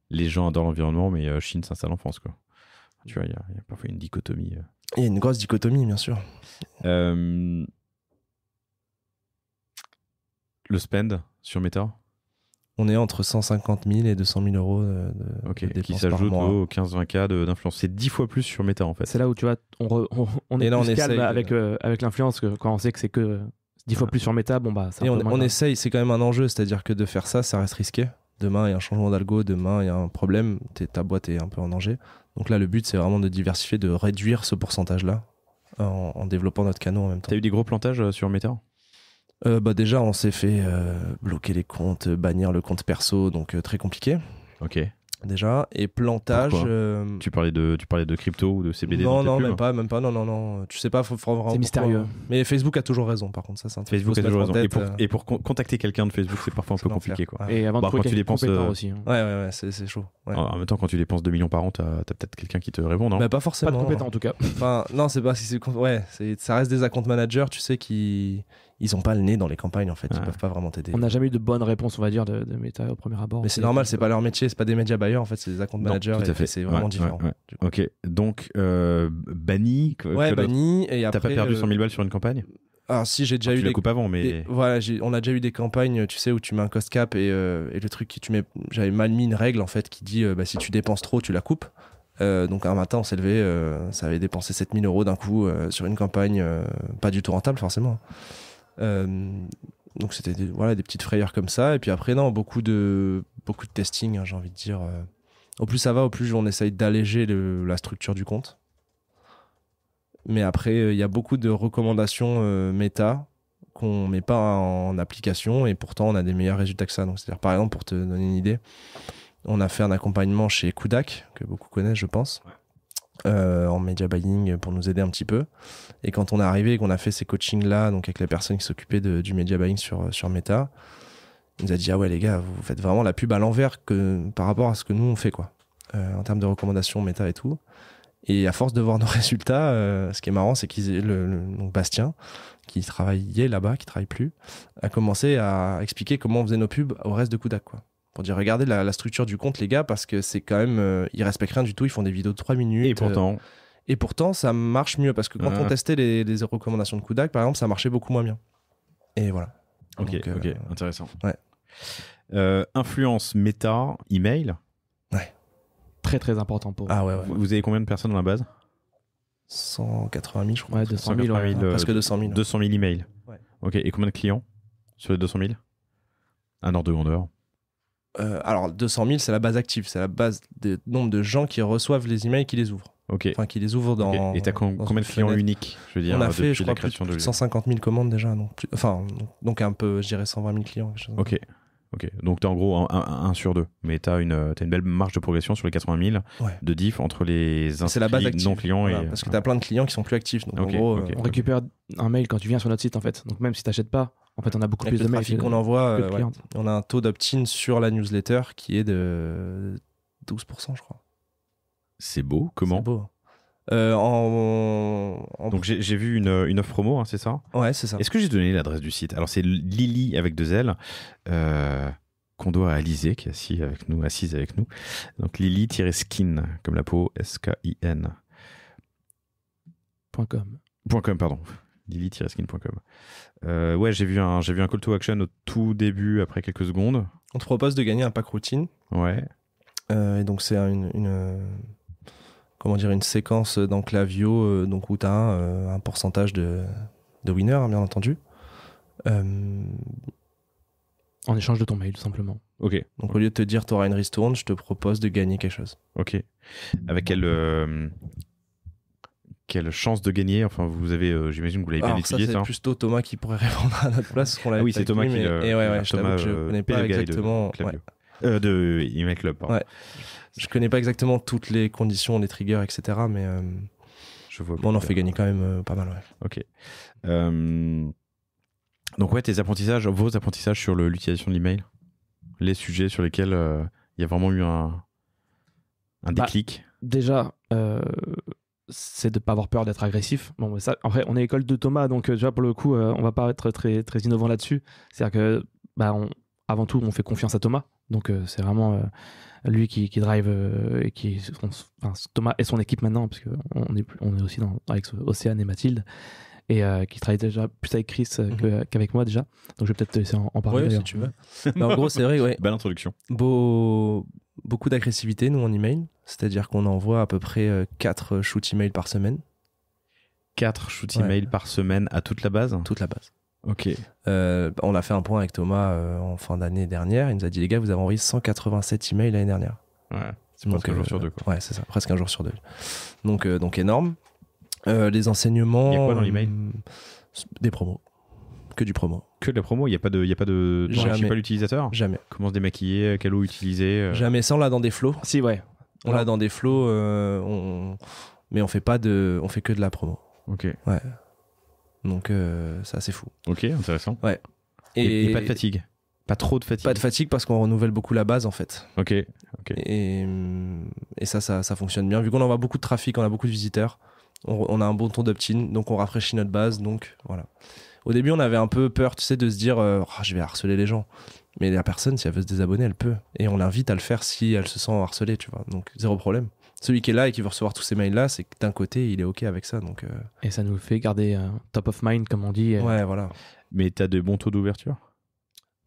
C: Les gens adorent l'environnement, mais euh, Chine s'installe en France. Quoi. Tu vois, il y, a parfois une dichotomie. Euh. Il y a une grosse dichotomie, bien sûr. Euh, le spend sur Meta On est entre 150 000 et 200 000 euros de, qui s'ajoute aux 15-20K d'influence. C'est 10 fois plus sur Meta, en fait. C'est
B: là où, tu vois, on, est plus calme avec, euh, avec l'influence quand on sait que c'est que 10 fois plus sur Meta, bon bah... on, on
A: essaye, c'est quand même un enjeu, c'est-à-dire que de faire ça, ça reste risqué. Demain, il y a un changement d'algo, demain, il y a un problème, ta boîte est un peu en danger. Donc là, le but, c'est vraiment de diversifier, de réduire ce pourcentage-là en, développant notre canon en même temps. T'as eu des gros plantages euh, sur Meteor euh, bah déjà, on s'est fait euh, bloquer les comptes, bannir le compte perso, donc très compliqué. Ok déjà et plantage euh, tu parlais de tu parlais de crypto ou de
C: CBD non non même hein
A: pas même pas non non non tu sais pas c'est mystérieux hein. mais Facebook a toujours raison par contre ça
C: c'est Facebook a toujours raison et, pour, euh. contacter quelqu'un de Facebook c'est parfois un peu compliqué quoi et avant de bah, quand tu dépenses euh... aussi hein.
A: ouais ouais, ouais c'est chaud
C: en même temps quand tu dépenses 2 millions par an t'as as, peut-être quelqu'un qui te répond non bah, pas forcément pas de compétent
A: en tout cas enfin non c'est pas si c'est ouais ça reste des account managers tu sais qui ils ont pas le nez dans les campagnes en fait, ils peuvent pas vraiment t'aider. On n'a
B: jamais eu de bonne réponse, on va dire, de, méta au premier abord. Mais c'est normal,
A: c'est euh, pas leur métier, c'est pas des médias bailleurs en fait, c'est des account managers. C'est vraiment différent.
C: ok, donc euh, banni. Ouais, banni. Et après, t'as pas perdu 100 euh, 000 balles sur une campagne. alors si, j'ai déjà ah, eu. des... coupes avant, mais.
A: Voilà, on a déjà eu des campagnes, tu sais, où tu mets un cost cap et, euh, le truc qui tu mets, j'avais mal mis une règle en fait qui dit, bah, si tu dépenses trop, tu la coupes. donc un matin, on s'est levé, ça avait dépensé 7000 euros d'un coup sur une campagne pas du tout rentable forcément. Hein. Euh, donc c'était des, voilà, des petites frayeurs comme ça. Et puis après, non, beaucoup de, beaucoup de testing, hein, j'ai envie de dire. Euh. Au plus ça va, au plus on essaye d'alléger la structure du compte. Mais après, euh, il y a beaucoup de recommandations méta qu'on met pas en application et pourtant on a des meilleurs résultats que ça. par exemple, pour te donner une idée, on a fait un accompagnement chez Kudak, que beaucoup connaissent, je pense euh, en media buying pour nous aider un petit peu. Et quand on est arrivé et qu'on a fait ces coachings-là, donc avec la personne qui s'occupait du media buying sur, sur Meta, il nous a dit Ah ouais, les gars, vous faites vraiment la pub à l'envers que, par rapport à ce que nous on fait, quoi, euh, en termes de recommandations Meta et tout. Et à force de voir nos résultats, euh, ce qui est marrant, c'est qu'ils le, le, Bastien, qui travaillait là-bas, qui travaille plus, a commencé à expliquer comment on faisait nos pubs au reste de Kudak, quoi pour dire regardez la, structure du compte les gars parce que c'est quand même euh, ils respectent rien du tout ils font des vidéos de 3 minutes et pourtant euh, et pourtant ça marche mieux parce que quand ah. on testait les, recommandations de Kudak par exemple ça marchait beaucoup moins bien
C: et voilà ok euh, ok intéressant ouais influence méta email ouais
B: très très important pour ah, Ouais, ouais.
C: vous avez combien de personnes dans la base
A: 180
C: 000 je crois ouais, 200 000, 000 que 200 000 200 000 emails ok et combien de clients sur les 200 000 un ordre de grandeur
A: euh, alors 200 000, c'est la base active, c'est la base des nombre de gens qui reçoivent les emails et qui les ouvrent. Enfin, qui les ouvrent dans. Et t'as combien de clients uniques Je veux dire, on a fait, je crois, 150 000 commandes déjà, donc donc un peu, je dirais 120 000 clients.
C: ok. Ok, donc tu en gros 1 sur 2, mais tu as, euh, une belle marge de progression sur les 80 000 de diff entre les la base active. non clients. Parce que tu
B: as
A: plein de clients qui sont plus actifs. Donc
C: en gros, euh, on
B: récupère un mail quand tu viens sur notre site en fait. Donc même si tu n'achètes pas, en fait on a beaucoup plus de mails. qu'on envoie, euh,
A: on a un taux d'opt-in sur la newsletter qui
C: est de 12%, je crois. C'est beau, comment beau. Euh, en, Donc j'ai vu une, offre promo, hein, c'est ça Ouais, c'est ça. Est-ce que j'ai donné l'adresse du site Alors c'est Lily avec deux L. Euh, qu'on doit à Alizé qui est assise avec nous, assise avec nous. Donc Lily-skin comme la peau S-K-I-N. .com. .com pardon. Lily-skin.com. Euh, ouais, j'ai vu un j'ai vu un call to action au tout début après quelques secondes.
A: On te propose de gagner un pack routine.
C: Ouais. Euh,
A: et donc c'est une comment dire, une séquence dans Clavio euh, donc où tu as euh, un, pourcentage de, de winner, bien entendu. Euh, en échange de ton mail, tout simplement. Ok. Donc, au lieu de te dire tu
C: auras une ristourne, je te propose de gagner quelque chose. Ok. Avec quelle, quelle chance de gagner Enfin, vous avez, j'imagine que vous l'avez bien étudié. C'est
A: plutôt Thomas qui pourrait répondre à notre place. Ah oui, c'est Thomas qui. Et ouais, ouais, Thomas, je, ne connais pas exactement.
C: De, ouais. euh,
A: de Club. Pardon. Ouais. Je connais pas exactement toutes les conditions, les triggers, etc. Mais euh,
C: je on en fait gagner quand même euh, pas mal. Ok. Euh, donc ouais, tes apprentissages, vos apprentissages sur l'utilisation de l'email, les sujets sur lesquels il y a vraiment eu un, un bah, déclic.
B: déjà c'est de pas avoir peur d'être agressif. Bon, ça, en vrai, on est école de Thomas, donc déjà, pour le coup, on on va pas être très, très innovant là-dessus. C'est-à-dire que, bah, on, avant tout, on fait confiance à Thomas. Donc, c'est vraiment lui qui, drive euh, et qui Thomas et son équipe maintenant parce qu'on est on est aussi dans, avec Océane et Mathilde et euh, qui travaille déjà plus avec Chris euh, mhm. qu'avec moi déjà donc je vais peut-être te laisser en, parler si tu veux
C: Mais en gros c'est vrai ouais belle introduction
A: beaucoup d'agressivité nous en email c'est-à-dire qu'on envoie à peu près 4 shoot emails par semaine 4 shoot emails par semaine à toute la base toute la base Ok. Euh, on a fait un point avec Thomas euh, en fin d'année dernière. Il nous a dit les gars, vous avez envoyé 187 emails l'année dernière. Ouais. C'est presque un jour euh, sur deux. Ouais, c'est ça. Presque un jour sur deux. Donc, donc énorme. les enseignements. Il y a quoi dans l'email Des promos. Que du
C: promo. Que de la promo, il n'y a pas de, y a pas de pas l'utilisateur Jamais. Comment se démaquiller, quel eau utiliser
A: Jamais. Ça, on l'a dans des flots. Si, ouais. On l'a dans des flots, on... mais on fait pas de, on fait que de la promo. Ok. Ouais. Donc euh, c'est assez fou. Ok, intéressant. Et, pas de fatigue. Pas trop de fatigue. Pas de fatigue parce qu'on renouvelle beaucoup la base en fait. Ok. Et, ça, ça, fonctionne bien. Vu qu'on envoie beaucoup de trafic, on a beaucoup de visiteurs, on, a un bon ton d'opt-in, donc on rafraîchit notre base. Donc voilà. Au début, on avait un peu peur, tu sais, de se dire euh, oh, je vais harceler les gens. Mais la personne, si elle veut se désabonner, elle peut. Et on l'invite à le faire si elle se sent harcelée, tu vois. Donc zéro problème celui qui est là et qui veut recevoir tous ces mails-là, c'est que d'un côté, il est OK avec ça. Donc, euh. Et ça nous fait garder top of mind, comme on dit. Euh. Ouais, voilà.
C: Mais tu as de bons
A: taux d'ouverture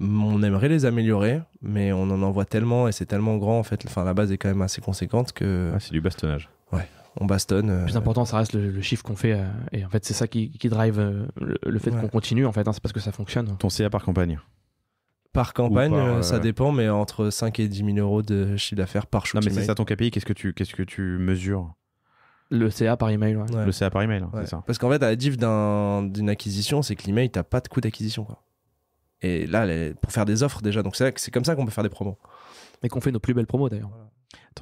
A: on aimerait les améliorer, mais on en envoie tellement et c'est tellement grand en fait. Enfin, la base est quand même assez conséquente que. Ah, c'est du bastonnage. Ouais, on bastonne. Le plus euh.
B: important, ça reste le, chiffre qu'on fait. et en fait, c'est ça qui, drive le, fait qu'on continue en fait. Hein, c'est parce que ça
C: fonctionne. Ton CA par campagne
A: par campagne, euh, ça dépend, mais entre 5 et 10 000
C: euros de chiffre d'affaires par shoot. Non, mais c'est ça ton KPI, qu'est-ce que tu, qu'est-ce que tu mesures le CA
A: par email, ouais. Le CA par email, c'est ça. Parce qu'en fait, à la diff d'une acquisition, c'est que l'email, t'as pas de coût d'acquisition, quoi. Et là, pour faire des offres déjà, donc c'est comme ça qu'on peut faire des promos. Et qu'on fait nos plus belles promos d'ailleurs.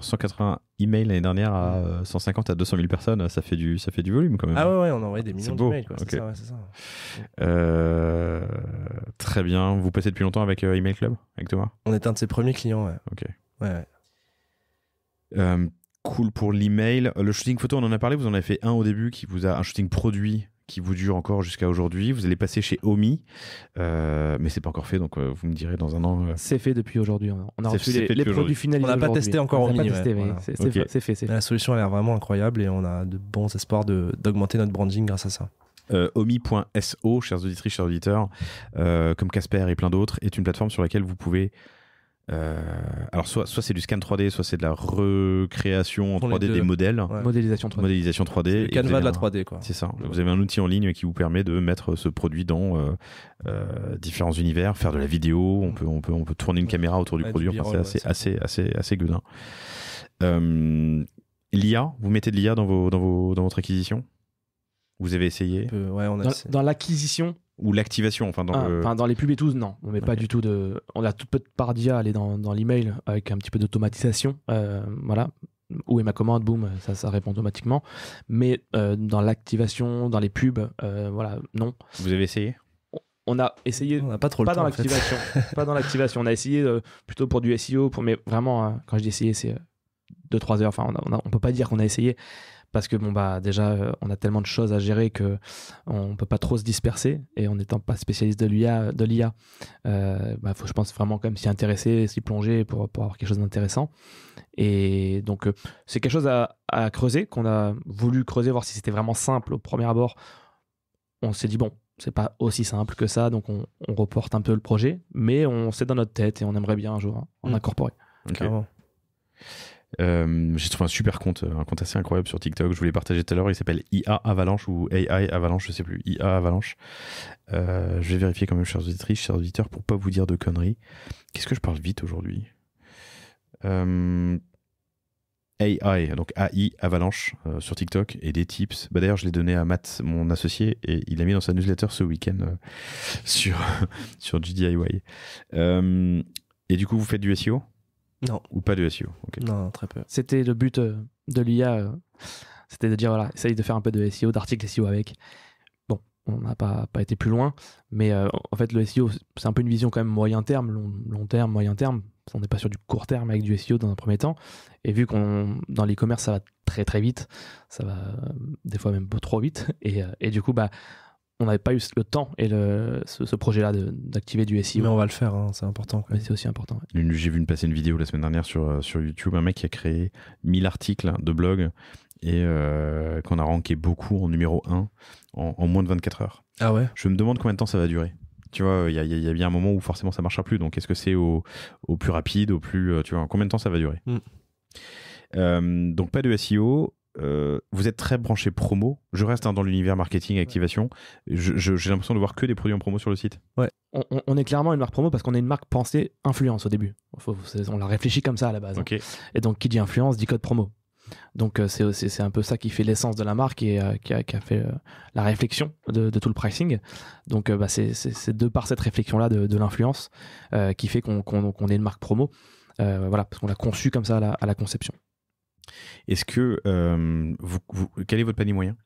C: 180 emails l'année dernière à 150 euh, à 200 000 personnes, ça fait du, ça fait du volume quand même. Ah ouais, ouais on envoyait des millions d'emails. très bien. Vous passez depuis longtemps avec euh, Email Club, avec Thomas
A: On est un de ses premiers clients, ouais.
C: Ok. Euh, cool pour l'email. Le shooting photo, on en a parlé, vous en avez fait un au début qui vous a un shooting produit qui vous dure encore jusqu'à aujourd'hui. Vous allez passer chez Omi, euh, mais c'est pas encore fait, donc euh, vous me direz dans un an. Euh. C'est fait depuis aujourd'hui. On a reçu les, produits finalisés. On n'a pas testé encore Omi. C'est fait,
A: La solution a l'air vraiment incroyable et on a de bons espoirs d'augmenter notre branding grâce à ça.
C: Euh, omi.so, chers auditrices, chers auditeurs, comme Casper et plein d'autres, est une plateforme sur laquelle vous pouvez euh, alors, soit, soit c'est du scan 3D, soit c'est de la recréation en 3D des modèles. Modélisation 3D. Modélisation 3D. canevas de la 3D, quoi. C'est ça. Vous avez un outil en ligne qui vous permet de mettre ce produit dans euh, euh, différents univers, faire de la vidéo. On peut, on peut, on peut tourner une caméra autour du produit. c'est assez, assez, assez, assez, L'IA, vous mettez de l'IA dans, vos, dans, vos, dans votre acquisition Vous avez essayé
B: on a dans l'acquisition
C: ou l'activation ah, enfin dans, les pubs
B: et tout non on met pas du tout de on a tout peu de pardia aller dans, l'email avec un petit peu d'automatisation euh, voilà où est ma commande boum ça ça répond automatiquement mais euh, dans l'activation dans les pubs euh, voilà non
C: vous avez essayé on
B: a essayé on a pas trop le temps, dans l'activation pas dans l'activation on a essayé plutôt pour du SEO pour mais vraiment hein, quand je dis essayer c'est 2 3 heures enfin on, ne on peut pas dire qu'on a essayé parce que bon bah déjà euh, on a tellement de choses à gérer que on peut pas trop se disperser et en n'étant pas spécialiste de l'IA de l'IA euh, bah faut je pense vraiment quand même s'y intéresser s'y plonger pour, pour avoir quelque chose d'intéressant et donc euh, c'est quelque chose à, creuser qu'on a voulu creuser voir si c'était vraiment simple au premier abord on s'est dit bon c'est pas aussi simple que ça donc on, reporte un peu le projet mais on sait dans notre tête et on aimerait bien un jour hein, en hmm. incorporer
C: euh, j'ai trouvé un super compte, euh, un compte assez incroyable sur TikTok. Je voulais partager tout à l'heure. Il s'appelle IA Avalanche ou AI Avalanche, je sais plus. IA Avalanche. Euh, je vais vérifier quand même, chers auditeurs, chers auditeurs, pour pas vous dire de conneries. Qu'est-ce que je parle vite aujourd'hui AI, donc AI Avalanche sur TikTok et des tips. Bah, D'ailleurs, je l'ai donné à Matt, mon associé, et il l'a mis dans sa newsletter ce week-end sur, sur GDIY. et du coup, vous faites du SEO non. Ou pas de SEO
B: non, très peu. C'était le but euh, de l'IA, euh, c'était de dire, voilà, essaye de faire un peu de SEO, d'articles SEO avec. Bon, on n'a pas, pas été plus loin, mais euh, en fait, le SEO, c'est un peu une vision quand même moyen terme, long, terme, moyen terme. On n'est pas sur du court terme avec du SEO dans un premier temps. Et vu qu'on dans l'e-commerce, ça va très très vite, ça va des fois même trop vite. Et, et du coup, bah on n'avait pas eu le temps et ce, projet-là d'activer du SEO. Mais on va le faire, hein, c'est important. c'est aussi important.
C: J'ai vu passer une vidéo la semaine dernière sur, euh, YouTube, un mec qui a créé 1000 articles de blog et euh, qu'on a ranké beaucoup en numéro 1 en, moins de 24 heures. Ah ouais Je me demande combien de temps ça va durer. Tu vois, il y, a bien un moment où forcément ça ne marchera plus. Donc est-ce que c'est au, plus rapide, au plus. Euh, tu vois, combien de temps ça va durer mm. Donc pas de SEO. Euh, vous êtes très branché promo. Je reste hein, dans l'univers marketing et activation. J'ai l'impression de voir que des produits en promo sur le site.
B: Ouais, on, est clairement une marque promo parce qu'on est une marque pensée influence au début. on la réfléchi comme ça à la base. Hein. Et donc, qui dit influence dit code promo. Donc, euh, c'est un peu ça qui fait l'essence de la marque et euh, qui, a, fait la réflexion de, tout le pricing. Donc, bah, c'est de par cette réflexion-là de, l'influence qui fait qu'on qu est une marque promo. voilà, parce qu'on l'a conçu comme ça à la conception.
C: Est-ce que euh, quel est votre panier moyen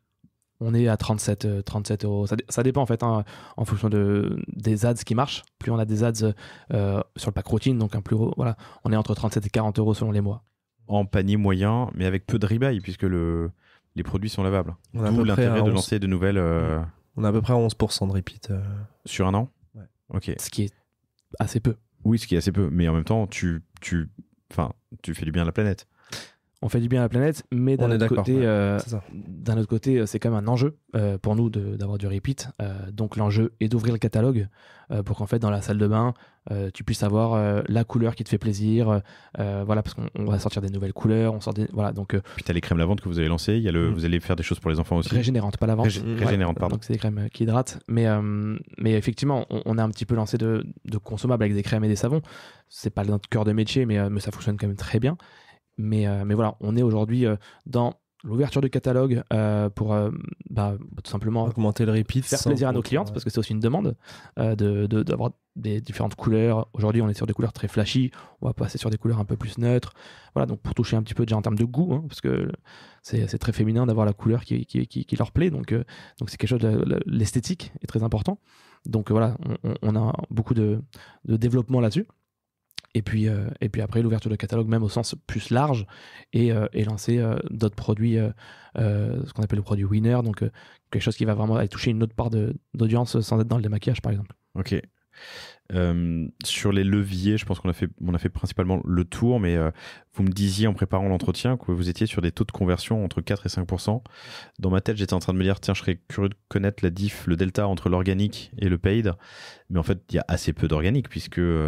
B: on est à 37, 37 euh, euros. Ça, dépend en fait hein, en fonction de, des ads qui marchent. Plus on a des ads euh, sur le pack routine, donc un plus voilà, on est entre 37 et
A: 40 euros selon les mois.
C: En panier moyen, mais avec peu de rebuy, puisque le, les produits sont lavables. D'où l'intérêt de lancer de nouvelles.
A: On a à peu près 11% de repeat.
C: Sur un an Ok. Ce qui est assez peu. Oui, ce qui est assez peu, mais en même temps, tu, tu, tu fais du bien à la planète
B: on fait du bien à la planète, mais euh, d'un autre, côté, euh, c'est quand même un enjeu euh, pour nous d'avoir du repeat. donc l'enjeu est d'ouvrir le catalogue pour qu'en fait dans la salle de bain, tu puisses avoir la couleur qui te fait plaisir. voilà, parce qu'on va sortir des nouvelles couleurs, on sort des voilà donc.
C: Puis t'as les crèmes lavantes que vous avez lancées. y a le, mm. vous allez faire des choses pour les enfants aussi. Régénérante, pas lavante. régénérante, pardon. Donc
B: c'est des crèmes qui hydratent, mais mais effectivement, on, a un petit peu lancé de, consommables avec des crèmes et des savons. C'est pas notre cœur de métier, mais, mais ça fonctionne quand même très bien. Euh, mais, voilà, on est aujourd'hui euh, dans l'ouverture du catalogue euh, pour bah, tout simplement augmenter le répit, faire plaisir à nos clientes parce que c'est aussi une demande d'avoir des différentes couleurs. Aujourd'hui, on est sur des couleurs très flashy, on va passer sur des couleurs un peu plus neutres. Voilà, donc pour toucher un petit peu déjà en termes de goût, hein, parce que c'est très féminin d'avoir la couleur qui, qui, leur plaît, donc donc c'est quelque chose, l'esthétique est très important. Donc voilà, on, a beaucoup de développement là-dessus et puis, euh, et puis après l'ouverture de catalogue même au sens plus large et, euh, lancer euh, d'autres produits, ce qu'on appelle le produit winner, donc quelque chose qui va vraiment aller toucher une autre part d'audience sans être dans le démaquillage par exemple.
C: Ok, euh, sur les leviers, je pense qu'on a fait, a fait principalement le tour, mais euh, vous me disiez en préparant l'entretien que vous étiez sur des taux de conversion entre 4 et 5 Dans ma tête, j'étais en train de me dire, tiens, je serais curieux de connaître la diff, le delta entre l'organique et le paid. Mais en fait, il y a assez peu d'organique puisque euh,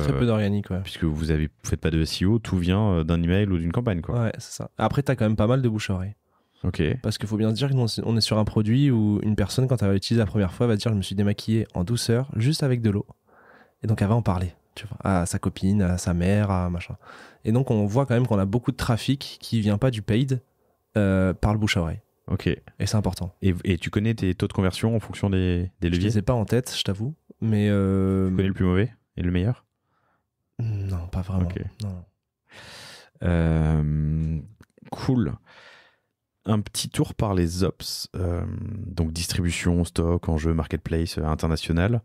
C: puisque vous ne faites pas de SEO, tout vient d'un email ou d'une campagne, quoi.
A: Ouais, c'est ça. Après, quand même pas mal de bouche à oreille. Ok. Parce qu'il faut bien se dire qu'on est sur un produit où une personne, quand elle va l'utiliser la première fois, va dire, je me suis démaquillé en douceur, juste avec de l'eau. Et donc elle va en parler, tu vois, à sa copine, à sa mère, à machin. Et donc on voit quand même qu'on a beaucoup de trafic qui vient pas du paid euh, par le bouche à oreille. Ok. Et c'est important.
C: Et, tu connais tes taux de conversion en fonction des, leviers Je les ai
A: pas en tête, je t'avoue.
C: Mais. Euh... Tu connais le plus mauvais et le meilleur
A: Non, pas vraiment.
C: Euh, cool. Un petit tour par les ops, euh, donc distribution, stock, enjeu, marketplace, international.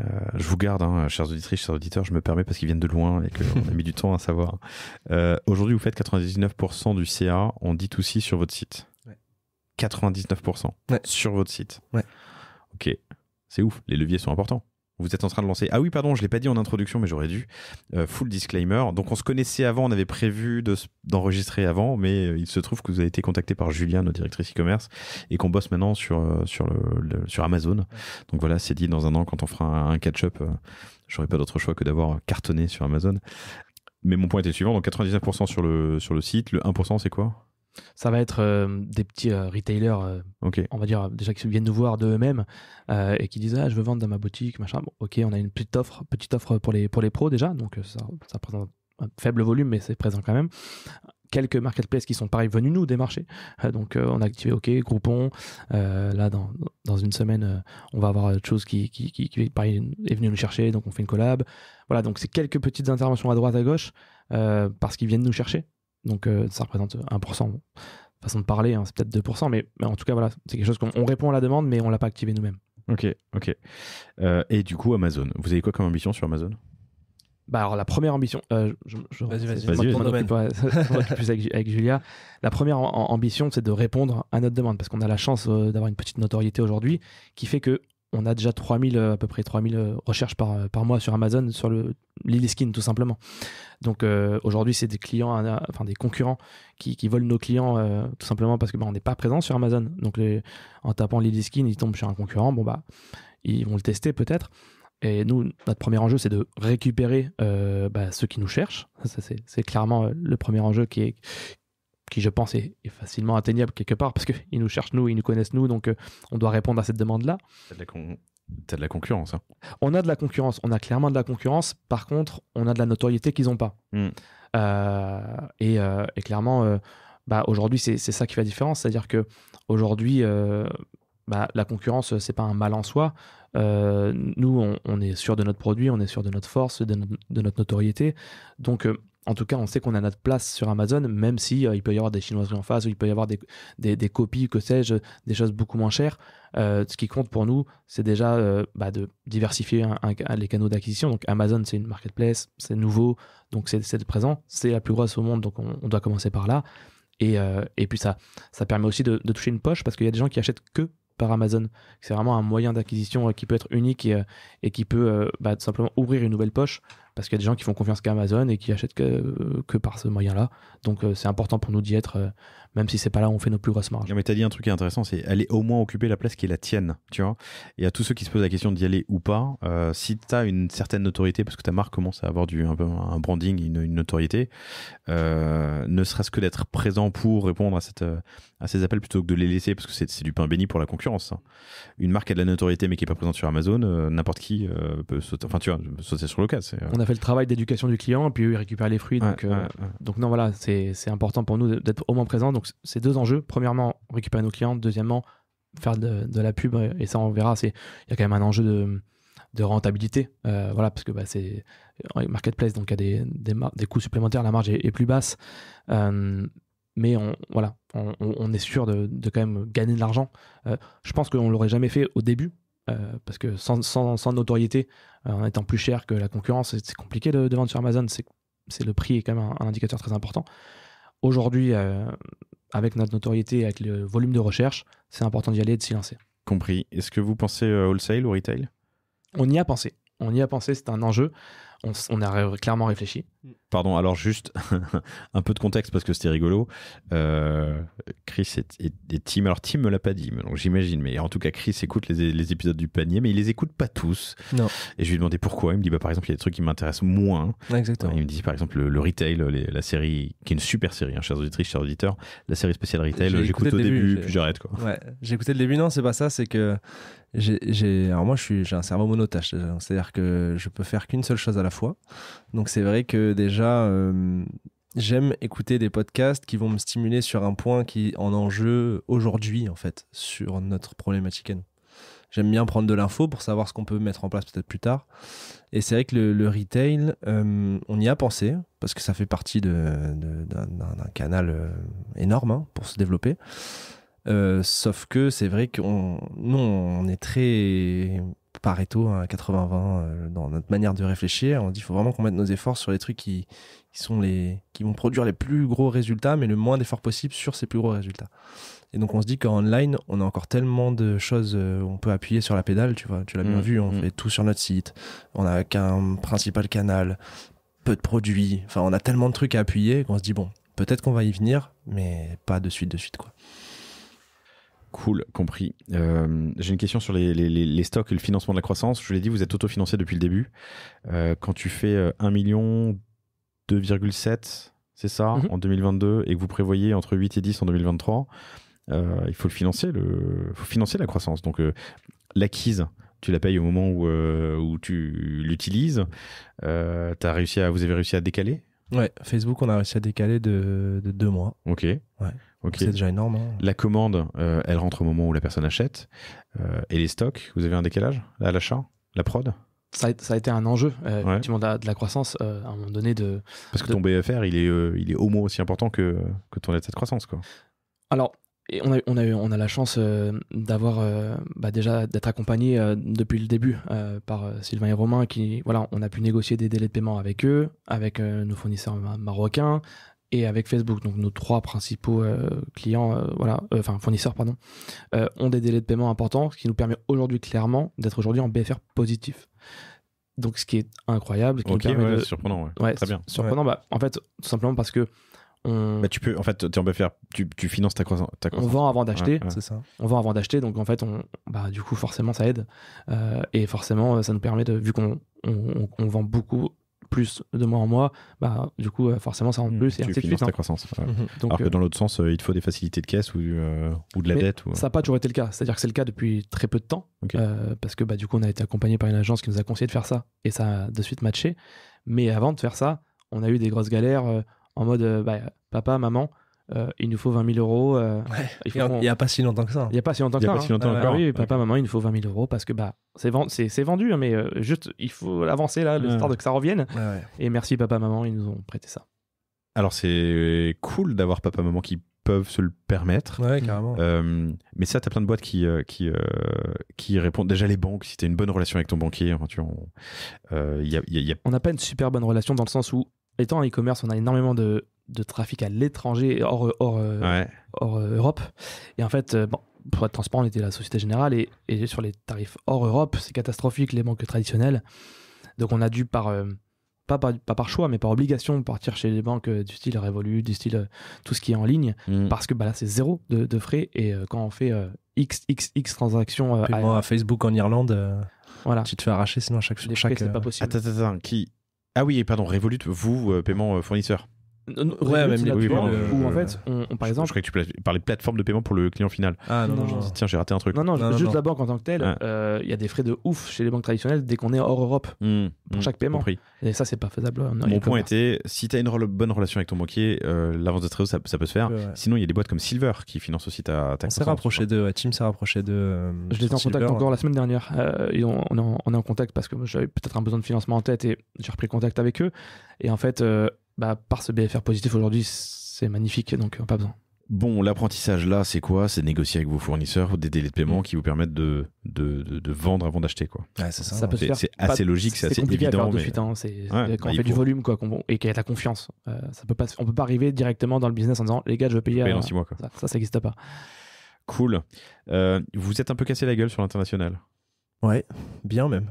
C: Euh, je vous garde, hein, chers auditrices, chers auditeurs, je me permets parce qu'ils viennent de loin et qu'on a mis du temps à savoir. Euh, aujourd'hui, vous faites 99% du CA on dit aussi sur votre site. 99% sur votre site. Ok, c'est ouf, les leviers sont importants. Vous êtes en train de lancer. Ah oui, pardon, je ne l'ai pas dit en introduction, mais j'aurais dû. Euh, full disclaimer. Donc, on se connaissait avant, on avait prévu d'enregistrer avant, mais euh, il se trouve que vous avez été contacté par Julien, notre directrice e-commerce, et qu'on bosse maintenant sur, euh, Amazon. Donc voilà, c'est dit dans un an, quand on fera un, catch-up, je n'aurai pas d'autre choix que d'avoir cartonné sur Amazon. Mais mon point était le suivant donc 99% sur le site, le 1%, c'est quoi
B: ça va être euh, des petits euh, retailers, euh, on va dire déjà qui viennent nous voir deux mêmes et qui disent ah je veux vendre dans ma boutique machin. Bon, ok, on a une petite offre, petite offre pour les pour les pros déjà, donc ça, ça présente un faible volume mais c'est présent quand même. Quelques marketplaces qui sont pareil venus nous démarcher. donc on a activé OK, Groupon. là dans, dans une semaine, on va avoir autre chose qui qui, qui, qui pareil, est venu nous chercher, donc on fait une collab. Voilà donc c'est quelques petites interventions à droite à gauche parce qu'ils viennent nous chercher donc euh, ça représente 1%. Euh, façon de parler, hein, c'est peut-être 2%, mais, en tout cas, voilà, c'est quelque chose qu'on répond à la demande, mais on ne l'a pas activé nous-mêmes.
C: Ok, ok. Euh, et du coup, Amazon, vous avez quoi comme ambition sur Amazon
B: bah alors la première ambition, je, avec, Julia. La première ambition, c'est de répondre à notre demande parce qu'on a la chance d'avoir une petite notoriété aujourd'hui qui fait que on a déjà 3000, euh, à peu près 3000 euh, recherches par, euh, par mois sur Amazon sur le Lily Skin, tout simplement. Donc aujourd'hui, c'est des clients, enfin des concurrents qui, qui volent nos clients tout simplement parce que bah, on n'est pas présent sur Amazon. Donc en tapant Lily Skin, ils tombent sur un concurrent. Bon, bah, ils vont le tester peut-être. Et nous, notre premier enjeu, c'est de récupérer bah, ceux qui nous cherchent. Ça, c'est clairement le premier enjeu qui est, qui je pense est, facilement atteignable quelque part, parce qu'ils nous cherchent nous, ils nous connaissent nous, donc euh, on doit répondre à cette demande-là.
C: T'as de, de, la concurrence. Hein.
B: On a de la concurrence, on a clairement de la concurrence, par contre, on a de la notoriété qu'ils n'ont pas. Hmm. Euh, euh, et, clairement, bah, aujourd'hui, c'est ça qui fait la différence, c'est-à-dire que aujourd'hui, bah, la concurrence, c'est pas un mal en soi. nous, on, est sûr de notre produit, on est sûr de notre force, de, de notre notoriété. Donc, en tout cas, on sait qu'on a notre place sur Amazon, même si euh, il peut y avoir des chinoiseries en face, ou il peut y avoir des, des, copies, que sais-je, des choses beaucoup moins chères. Euh, ce qui compte pour nous, c'est déjà euh, bah, de diversifier les canaux d'acquisition. Donc Amazon, c'est une marketplace, c'est nouveau, donc c'est présent, c'est la plus grosse au monde, donc on, doit commencer par là. Et, et, puis ça, ça permet aussi de, toucher une poche parce qu'il y a des gens qui achètent que par Amazon. C'est vraiment un moyen d'acquisition qui peut être unique et, qui peut bah, simplement ouvrir une nouvelle poche parce qu'il y a des gens qui font confiance qu'à Amazon et qui achètent que, que par ce moyen-là. Donc euh, c'est important pour nous d'y être euh, même si c'est pas là où on fait nos plus grosses marges.
C: Non, mais t'as dit un truc qui est intéressant, c'est aller au moins occuper la place qui est la tienne, tu vois. Et à tous ceux qui se posent la question d'y aller ou pas, euh, si t'as une certaine notoriété, parce que ta marque commence à avoir du, un, peu, un branding, une, une notoriété, euh, ne serait-ce que d'être présent pour répondre à, cette, euh, à ces appels plutôt que de les laisser, parce que c'est du pain béni pour la concurrence. Hein. Une marque a de la notoriété mais qui est pas présente sur Amazon, n'importe qui peut sauter, enfin tu vois, sauter sur l'occasion.
B: On a fait le travail d'éducation du client, puis eux, ils récupèrent les fruits. donc, donc non, voilà, c'est important pour nous d'être au moins présent c'est deux enjeux. Premièrement, récupérer nos clients. Deuxièmement, faire de, la pub. Euh, et ça, on verra. Il y a quand même un enjeu de, rentabilité. Euh, voilà, parce que bah, c'est euh, marketplace, donc il y a des, des, coûts supplémentaires. La marge est, plus basse. mais on, voilà, on, est sûr de, quand même gagner de l'argent. je pense qu'on ne l'aurait jamais fait au début, parce que sans, notoriété, en étant plus cher que la concurrence, c'est compliqué de, vendre sur Amazon. C'est le prix est quand même un, un indicateur très important. Aujourd'hui, avec notre notoriété, et avec le volume de recherche, c'est important d'y aller et de s'y lancer.
C: Compris. Est-ce que vous pensez euh, wholesale ou retail
B: On y a pensé. On y a pensé, c'est un enjeu. on, a clairement réfléchi.
C: Pardon, alors juste un peu de contexte parce que c'était rigolo. Euh, Chris et, et, Tim, alors Tim me l'a pas dit, donc j'imagine, mais en tout cas Chris écoute les, épisodes du panier, mais il les écoute pas tous. Non. Et je lui ai demandé pourquoi. Il me dit, bah, par exemple, il y a des trucs qui m'intéressent moins. Exactement. Il me dit, par exemple, le, retail, la série, qui est une super série, hein, chers auditrices, chers auditeurs, la série spéciale retail, j'écoute au début, puis j'arrête. Ouais,
A: j'ai le début, non, c'est pas ça, c'est que j'ai alors moi j'ai un cerveau monotâche c'est à dire que je peux faire qu'une seule chose à la fois donc c'est vrai que déjà, euh, j'aime écouter des podcasts qui vont me stimuler sur un point qui est en enjeu aujourd'hui, en fait, sur notre problématique J'aime bien prendre de l'info pour savoir ce qu'on peut mettre en place peut-être plus tard. Et c'est vrai que le, retail, euh, on y a pensé, parce que ça fait partie d'un canal euh, énorme hein, pour se développer. sauf que c'est vrai que nous on est très Pareto, à hein, 80-20, euh, dans notre manière de réfléchir. On dit qu'il faut vraiment qu'on mette nos efforts sur les trucs qui, sont les, qui vont produire les plus gros résultats, mais le moins d'efforts possible sur ces plus gros résultats. Et donc on se dit qu'en online, on a encore tellement de choses, euh, on peut appuyer sur la pédale, tu vois, tu l'as bien mm. vu, on mm. fait tout sur notre site, on n'a qu'un principal canal, peu de produits, enfin on a tellement de trucs à appuyer qu'on se dit bon,
C: peut-être qu'on va y venir, mais pas de suite de suite quoi. Cool, compris. Euh, j'ai une question sur les, stocks et le financement de la croissance. Je vous l'ai dit, vous êtes autofinancé depuis le début. Euh, quand tu fais 1 euh, million, 2,7, c'est ça, mhm. en 2022, et que vous prévoyez entre 8 et 10 en 2023, il faut le financer, le, faut financer la croissance. Donc l'acquise, tu la payes au moment où, tu l'utilises. T'as réussi vous avez réussi à décaler
A: Ouais, Facebook, on a réussi à décaler de, de deux mois. Ok. Ouais. C'est déjà énorme. Hein.
C: La commande, euh, elle rentre au moment où la personne achète. Euh, et les stocks, vous avez un décalage à l'achat La prod ça
B: a, été un enjeu, euh, de la, croissance à un moment donné. De,
C: Parce que ton BFR, il est, il est au moins aussi important que, que ton état de croissance. Quoi.
B: Alors, on, a, on, on a la chance d'avoir bah, déjà d'être accompagné depuis le début par Sylvain et Romain qui voilà on a pu négocier des délais de paiement avec eux avec nos fournisseurs marocains et avec Facebook. Donc nos trois principaux euh, clients, euh, voilà, euh, enfin fournisseurs, pardon, ont des délais de paiement importants, ce qui nous permet aujourd'hui clairement d'être aujourd'hui en BFR positif. Donc ce qui est incroyable. qui surprenant. Ouais. Très bien. Surprenant, bah, en fait, tout simplement parce que bah, tu peux, en
C: fait, tu en BFR, tu, tu finances ta croissance. Ta On vend avant d'acheter, c'est ça. On
B: vend avant d'acheter, donc en fait, on, bah, du coup, forcément, ça aide. et forcément, ça nous permet de, vu qu'on on, on, vend beaucoup plus de mois en mois, bah, du coup, euh, forcément, ça rend hmm, plus. Et tu ainsi de ta croissance. Mhm, Alors que euh,
C: dans l'autre sens, euh, il te faut des facilités de caisse ou, ou de la dette. Ça n'a pas
B: toujours été le cas. C'est-à-dire que c'est le cas depuis très peu de temps. parce que bah, du coup, on a été accompagné par une agence qui nous a conseillé de faire ça. Et ça a de suite matché. Mais avant de faire ça, on a eu des grosses galères en mode bah, papa, maman, euh, il nous faut 20 000 euros. Euh, il n'y a pas si longtemps que ça. Hein. Il n'y a pas si longtemps que ça. papa, maman, il nous faut 20 000 euros parce que bah, c'est vendu, hein, mais euh, juste, il faut avancer là, le temps que ça revienne. Et merci, papa, maman, ils nous ont prêté ça.
C: Alors, c'est cool d'avoir papa, maman qui peuvent se le permettre. mais ça, tu as plein de boîtes qui qui qui répondent. Déjà les banques, si as une bonne relation avec ton banquier, enfin, tu, on a, n'a pas une super bonne relation dans le sens où étant en e-commerce, on a énormément de
B: de trafic à l'étranger, hors, euh, euh, Europe. Et en fait, euh, bon, pour être transparent, on était la Société Générale et, sur les tarifs hors Europe, c'est catastrophique les banques traditionnelles. Donc on a dû par pas, par, choix, mais par obligation, partir chez les banques du style Revolut, du style tout ce qui est en ligne, mm. parce que bah, là, c'est zéro de, frais. Et quand on fait
A: x, x, x transactions. À, à Facebook en Irlande, voilà. tu te fais arracher sinon à chaque. fois. chaque c'est pas possible. Attends, attends,
C: qui... Ah oui, pardon, Revolut, vous, paiement fournisseur ouais, même les hein, hein, oui, en fait, on, par exemple. Je, croyais que tu parlais de plateforme de paiement pour le client final. Ah non, non, tiens, j'ai raté un truc. Non, non, juste la banque en tant que telle,
B: euh, il y a des frais de ouf chez les banques traditionnelles dès qu'on est hors Europe
C: pour mmh, chaque mmh, paiement.
B: Et ça, c'est pas faisable. Hein, Mon point
C: était si tu as une bonne relation avec ton banquier, euh, l'avance de trésor, ça, ça, peut se faire. Sinon, il y a des boîtes comme Silver qui financent aussi ta, ta On s'est rapproché de,
B: Tim
A: s'est rapproché de. Euh,
B: je les ai en contact encore la semaine dernière. on, est en, contact parce que j'avais peut-être un besoin de financement en tête et j'ai repris contact avec eux. Et en fait, bah, par ce BFR positif aujourd'hui, c'est magnifique, donc euh, pas besoin.
C: Bon, l'apprentissage là, c'est quoi C'est négocier avec vos fournisseurs des délais de paiement mm. qui vous permettent de, de, vendre avant d'acheter. quoi. c'est ça. c'est assez logique, c'est assez évident. Mais... Hein. quand on fait du volume
B: quoi, et qu'il y a la confiance, euh, ça peut pas, on peut pas arriver directement dans le business en disant les gars, je veux payer. en dans euh, mois, Ça, ça n'existe pas.
C: Cool. Euh, vous êtes un peu cassé la gueule sur l'international
A: Ouais, bien même.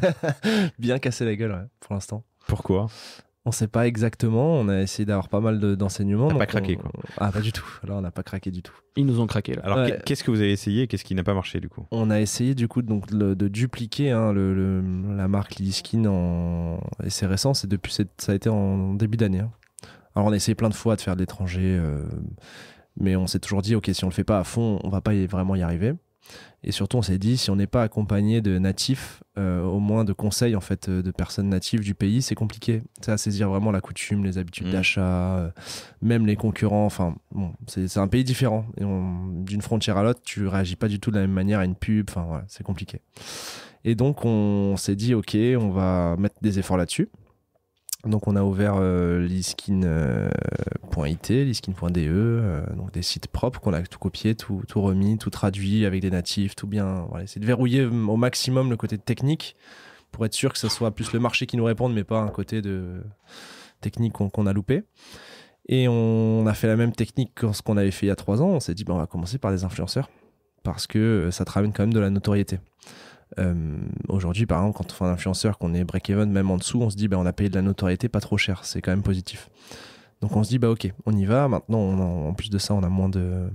A: bien cassé la gueule pour l'instant. Pourquoi on ne sait pas exactement. On a essayé d'avoir pas
C: mal d'enseignements. on n'a pas craqué, quoi. Ah, pas du tout. Alors on n'a pas craqué du tout. Ils nous ont craqué, là. Alors, qu'est-ce que vous avez essayé Qu'est-ce qui n'a pas marché, du coup
A: On a essayé, du coup, donc, de dupliquer hein, le, la marque Lilliskin en... Et c'est récent, c'est depuis, ça a été en début d'année. Hein. Alors, on a essayé plein de fois de faire de l'étranger. Euh, mais on s'est toujours dit, OK, si on le fait pas à fond, on va pas vraiment y arriver. Et surtout, on s'est dit, si on n'est pas accompagné de natifs, euh, au moins de conseils en fait euh, de personnes natives du pays, c'est compliqué. à saisir vraiment la coutume, les habitudes mm. d'achat, euh, même les concurrents. Enfin, c'est un pays différent. Et d'une frontière à l'autre, tu réagis pas du tout de la même manière à une pub. Enfin, c'est compliqué. Et donc, on s'est dit, ok, on va mettre des efforts là-dessus. Donc on a ouvert euh, liskin.it, liskin.de, euh, donc des sites propres qu'on a tout copié, tout, remis, tout traduit avec des natifs, tout bien. Voilà, essayer de verrouiller au maximum le côté technique pour être sûr que ce soit plus le marché qui nous réponde, mais pas un côté de technique qu'on a loupé. Et on a fait la même technique que ce qu'on avait fait il y a trois ans. On s'est dit, bah, on va commencer par des influenceurs parce que euh, ça te quand même de la notoriété. Euh, aujourd'hui, par exemple, quand on fait un influenceur, qu'on est break-even, même en dessous, on se dit, bah, on a payé de la notoriété pas trop cher, c'est quand même positif. Donc on se dit, bah ok, on y va, maintenant, en, plus de ça, on a moins de...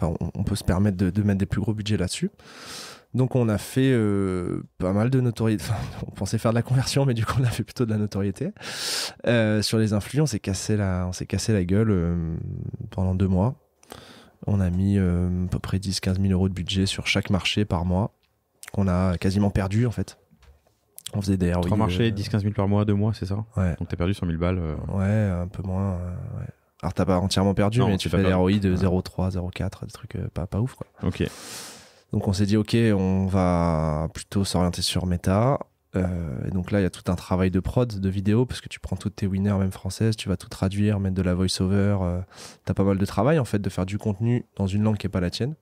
A: Enfin, on, peut se permettre de, mettre des plus gros budgets là-dessus. Donc on a fait euh, pas mal de notoriété. on pensait faire de la conversion, mais du coup on a fait plutôt de la notoriété. Euh, sur les influx, on s'est cassé la, on s'est cassé la gueule pendant deux mois. On a mis à peu près 10-15 000 euros de budget sur chaque marché par mois qu'on a quasiment perdu en fait. On faisait des ROI. 3 marchés,
C: 10-15 euh, 000 par mois, deux mois, c'est ça
A: Ouais. Donc t'as perdu 100 000 balles. Euh. Ouais, un peu moins. Euh, Alors t'as pas entièrement perdu, mais tu fais des ROI de 0,3, 0,4, des trucs pas, pas ouf quoi. Ok. Donc on s'est dit, ok, on va plutôt s'orienter sur méta. et donc là, il y a tout un travail de prod, de vidéo, parce que tu prends toutes tes winners, même françaises, tu vas tout traduire, mettre de la voice-over. T'as pas mal de travail, en fait, de faire du contenu dans une langue qui est pas la tienne.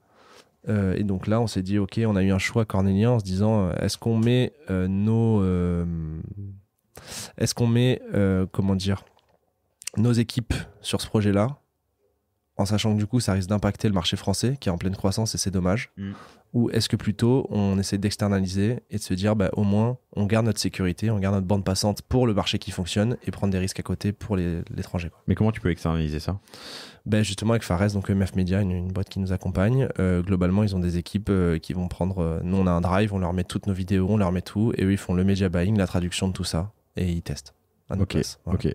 A: Euh, et donc là, on s'est dit, ok, on a eu un choix cornélien en se disant, euh, est-ce qu'on met euh, nos, est-ce qu'on met, comment dire, nos équipes sur ce projet-là en sachant que du coup ça risque d'impacter le marché français qui est en pleine croissance et c'est dommage mm. Ou est-ce que plutôt on essaie d'externaliser et de se dire bah, au moins on garde notre sécurité, on garde notre bande passante pour le marché qui fonctionne et prendre des risques à côté pour l'étranger Mais comment tu peux externaliser ça ben Justement avec Fares, donc euh, MF Media, une, boîte qui nous accompagne, euh, globalement ils ont des équipes euh, qui vont prendre, nous on a un drive, on leur met toutes nos vidéos, on leur met tout et eux ils font le
C: media buying, la traduction de tout ça et ils testent. ok, ok.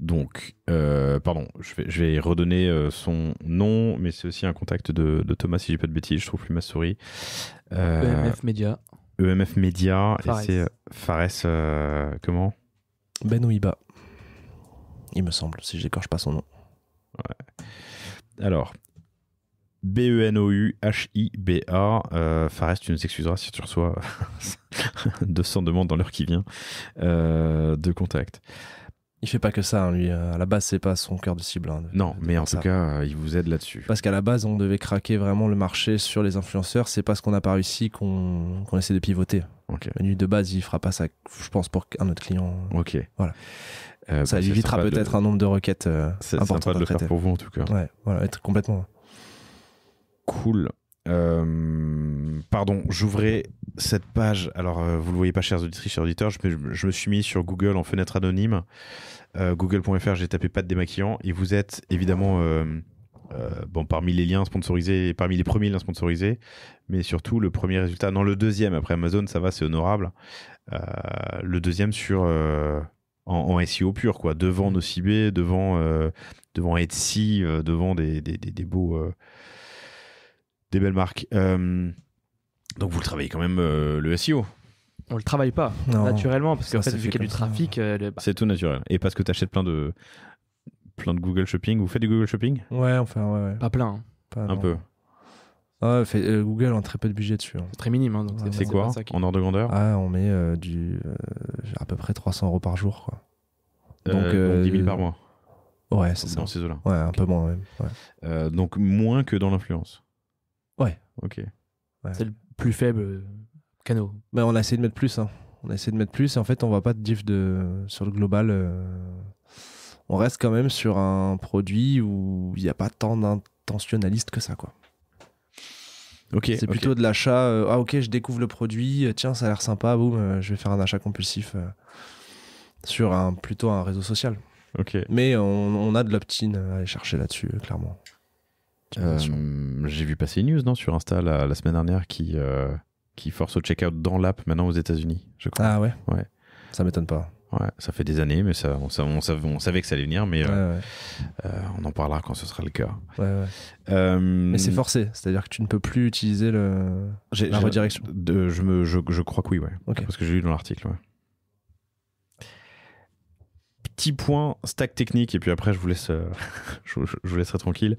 C: Donc, euh, pardon, je vais, redonner euh, son nom, mais c'est aussi un contact de, Thomas, si j'ai pas de bêtises, je trouve plus ma souris. EMF euh, e Media. EMF Media, et c'est Fares, comment Ben il me semble, si j'écorche pas son nom. Alors, B-E-N-O-U-H-I-B-A. Fares, tu nous excuseras si tu reçois 200 demandes dans l'heure qui vient de contact. Il fait pas que ça, hein, lui. Euh, à la base, c'est
A: pas son cœur de cible. Hein, non, mais en tout cas,
C: euh, il vous aide là-dessus.
A: Parce qu'à la base, on devait craquer vraiment le marché sur les influenceurs. C'est parce qu'on a pas réussi qu'on essaie de pivoter. Okay. de base, il fera pas ça, je pense, pour un autre client. Ok. Voilà. Euh, bah, ça évitera peut-être un nombre de requêtes C'est sympa de le faire pour vous, en tout cas. Ouais, voilà, être complètement. Hein.
C: Cool. Euh, pardon, j'ouvrais cette page. Alors, vous euh, vous le voyez pas, chers auditrices, chers auditeurs, je, me suis mis sur Google en fenêtre anonyme. Euh, Google.fr, j'ai tapé pas de démaquillant. Et vous êtes évidemment bon, parmi les liens sponsorisés, parmi les premiers liens sponsorisés, mais surtout le premier résultat. Non, le deuxième après Amazon, ça va, c'est honorable. le deuxième sur. En, SEO pur, quoi, devant Nocibé, devant, devant Etsy, devant des, des, des beaux des belles marques. Euh, donc vous le travaillez quand même euh, le SEO
B: on le travaille pas naturellement parce que qu'il y a du trafic euh, bah.
C: c'est tout naturel et parce que tu achètes plein de plein de Google Shopping vous faites du Google Shopping
A: ouais enfin ouais, pas plein hein. un peu fait, Google a très peu de budget dessus. Hein. très minime. Hein, c'est quoi en ordre de grandeur ah, On met du,
C: à peu près 300 euros par jour. Donc, 10 000 par mois. Ouais, c'est ça. Dans ces là Ouais, un peu moins. donc moins que dans l'influence. Ouais. Ok.
A: C'est le plus faible euh, canot. Mais bah, on a essayé de mettre plus. Hein. On a essayé de mettre plus. Et en fait, on va pas de diff de... sur le global. Euh, on reste quand même sur un produit où il n'y a pas tant d'intentionnalistes que ça. quoi. Ok. c'est plutôt de l'achat. Euh, ah, ok, je découvre le produit. tiens, ça a l'air sympa. Boum, je vais faire un achat compulsif sur un, plutôt un réseau social. Ok. Mais on, on a de l'opt-in à aller chercher là-dessus, clairement.
C: Euh, j'ai vu passer une news non, sur Insta la, la semaine dernière qui, euh, qui force au checkout dans l'app maintenant aux États-Unis, je crois. Ah ouais Ouais. Ça m'étonne pas. Ouais, ça fait des années, mais ça, on, savait, que ça allait venir, mais euh, on en parlera quand ce sera le cas. mais c'est forcé, c'est-à-dire que tu ne peux
A: plus utiliser le, la redirection.
C: De, je, me, je, je, crois que oui, ouais. Parce que j'ai lu dans l'article petit point stack technique, et puis après, je vous laisse, euh, je, vous laisserai tranquille.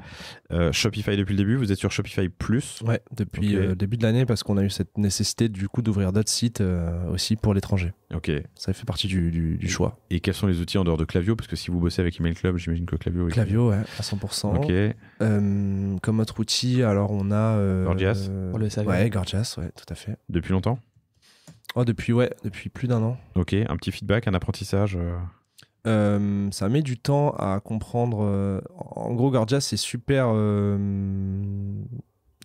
C: Euh, Shopify depuis le début, vous êtes sur Shopify Plus
A: Ouais, depuis le euh, début de l'année, parce qu'on a eu cette nécessité du coup d'ouvrir d'autres sites aussi pour l'étranger.
C: Ok. Ça fait partie du, choix. Et quels sont les outils en dehors de Clavio Parce que si vous bossez avec Email Club, j'imagine que Clavio. Est... Clavio, ouais,
A: à 100%. Ok. comme autre outil, alors on a. Gorgias le Ouais, ouais, tout à fait. Depuis longtemps Oh, depuis, ouais, depuis plus
C: d'un an. Ok, un petit feedback, un apprentissage
A: euh, ça met du temps à comprendre. Euh, en gros, Gorgias, c'est super. Euh,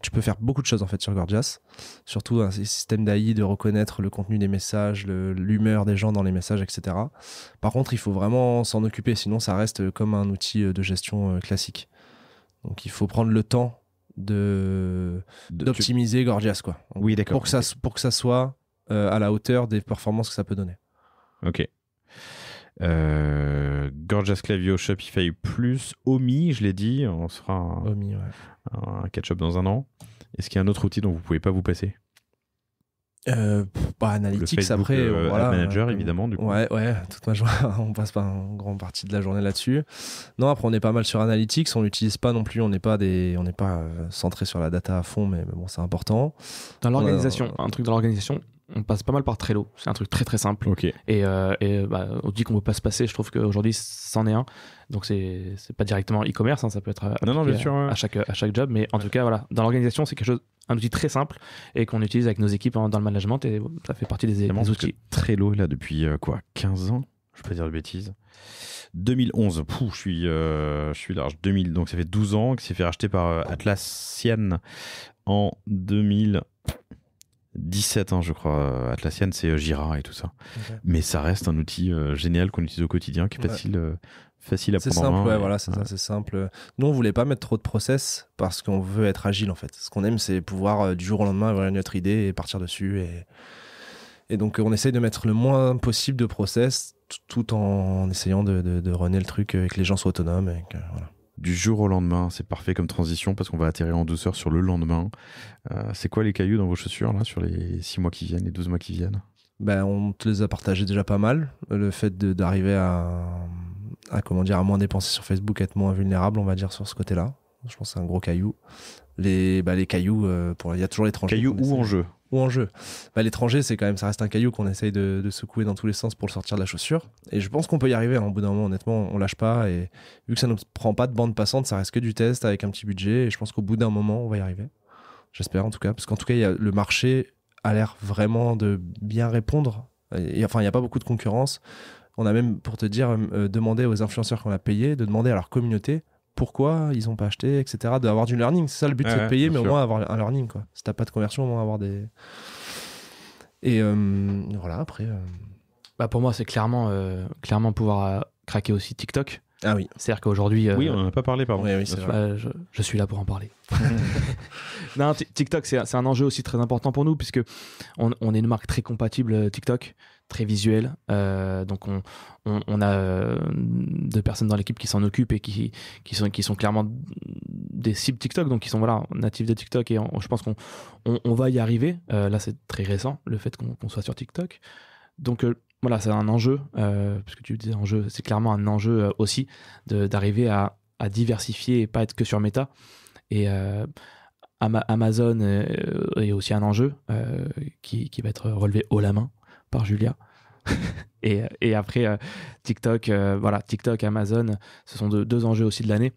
A: tu peux faire beaucoup de choses en fait sur Gorgias. Surtout un système d'AI de reconnaître le contenu des messages, l'humeur des gens dans les messages, etc. Par contre, il faut vraiment s'en occuper, sinon ça reste comme un outil de gestion classique. Donc il faut prendre le temps d'optimiser Gorgias quoi. Oui, d'accord. Pour que ça pour que ça soit à la hauteur des performances que ça
C: peut donner. OK. Euh, Gorgeous Clavio, Shopify Plus, Omi, je l'ai dit, on sera un, catch-up dans un an. Est-ce qu'il y a un autre outil dont vous pouvez pas vous passer
A: euh, bah, Analytics après, euh, manager évidemment. Du coup. Ouais, ouais, toute ma joie, on passe pas une grande partie de la journée là-dessus. Non, après on est pas mal sur Analytics, on l'utilise pas non plus, on n'est pas des, on n'est pas euh, centré sur la data à fond, mais bon, c'est important. Dans l'organisation, un truc dans l'organisation, on passe pas mal par Trello. C'est un truc très très
B: simple. Et, euh, bah, on dit qu'on veut pas se passer. Je trouve qu'aujourd'hui, c'en est un. Donc c'est pas directement e-commerce, hein. ça peut être euh, à, chaque, à chaque job. Mais en tout cas, voilà, dans l'organisation, c'est quelque chose, un outil très simple et qu'on utilise avec nos équipes dans le management. Et ça fait partie des, des outils.
C: Trello, là, depuis euh, quoi 15 ans Je peux dire de bêtises. 2011, je, suis, je suis large. 2000, donc ça fait 12 ans que c'est fait racheter par Atlassian en 2000. 17 ans, je crois, euh, Atlassian, c'est euh, Jira et tout ça. Mais ça reste un outil euh, génial qu'on utilise au quotidien, qui est facile, facile à prendre simple, en main. Ouais,
A: voilà, c'est simple. Nous, on voulait pas mettre trop de process parce qu'on veut être agile, en fait. Ce qu'on aime, c'est pouvoir, du jour au lendemain, avoir une autre idée et partir dessus. Et, et donc, on essaye de mettre le moins possible de process tout en essayant de, de, le truc et que les gens soient autonomes.
C: voilà du jour au lendemain. C'est parfait comme transition parce qu'on va atterrir en douceur sur le lendemain. Euh, c'est quoi les cailloux dans vos chaussures là sur les 6 mois qui viennent, les 12 mois qui viennent
A: ben, On te les a partagés déjà pas mal. Le fait d'arriver à, à, comment dire, à moins dépenser sur Facebook, être moins vulnérable, on va dire, sur ce côté-là. Je pense que c'est un gros caillou. Les, bah, les cailloux, euh, il y a toujours les Cailloux ou en jeu ou en jeu. Bah, l'étranger, c'est quand même, ça reste un caillou qu'on essaye de, secouer dans tous les sens pour le sortir de la chaussure. Et je pense qu'on peut y arriver. Hein. Au bout d'un moment, honnêtement, on lâche pas. Et vu que ça ne prend pas de bande passante, ça reste que du test avec un petit budget. Et je pense qu'au bout d'un moment, on va y arriver. J'espère en tout cas. Parce qu'en tout cas, y a, le marché a l'air vraiment de bien répondre. Et, enfin, il n'y a pas beaucoup de concurrence. On a même, pour te dire, euh, demandé aux influenceurs qu'on a payés de demander à leur communauté pourquoi ils n'ont pas acheté, etc. D'avoir du learning, c'est ça le but, c'est de payer, mais au moins avoir un learning. Quoi. Si t'as pas de conversion, au moins avoir des. Et euh, voilà, après. Euh
B: bah pour moi, c'est clairement, euh, clairement pouvoir craquer aussi TikTok. Ah oui. C'est-à-dire qu'aujourd'hui. oui, on n'en a pas parlé, pardon. Oui, oui, je, suis là pour en parler. non, TikTok, c'est un enjeu aussi très important pour nous, puisque on, on est une marque très compatible TikTok très visuel. Euh, donc on, a euh, deux personnes dans l'équipe qui s'en occupent et qui, qui, sont, qui sont clairement des cibles TikTok, donc qui sont voilà, natifs de TikTok et je pense qu'on on, va y arriver. Euh, là c'est très récent le fait qu'on soit sur TikTok. Donc voilà, c'est un enjeu, puisque tu disais enjeu, c'est clairement un enjeu aussi d'arriver à, diversifier et pas être que sur méta. Et Amazon est aussi un enjeu qui, qui, va être relevé haut la main par Julia. et, et, après, euh, TikTok, euh, voilà, TikTok, Amazon, ce sont deux, enjeux aussi de l'année,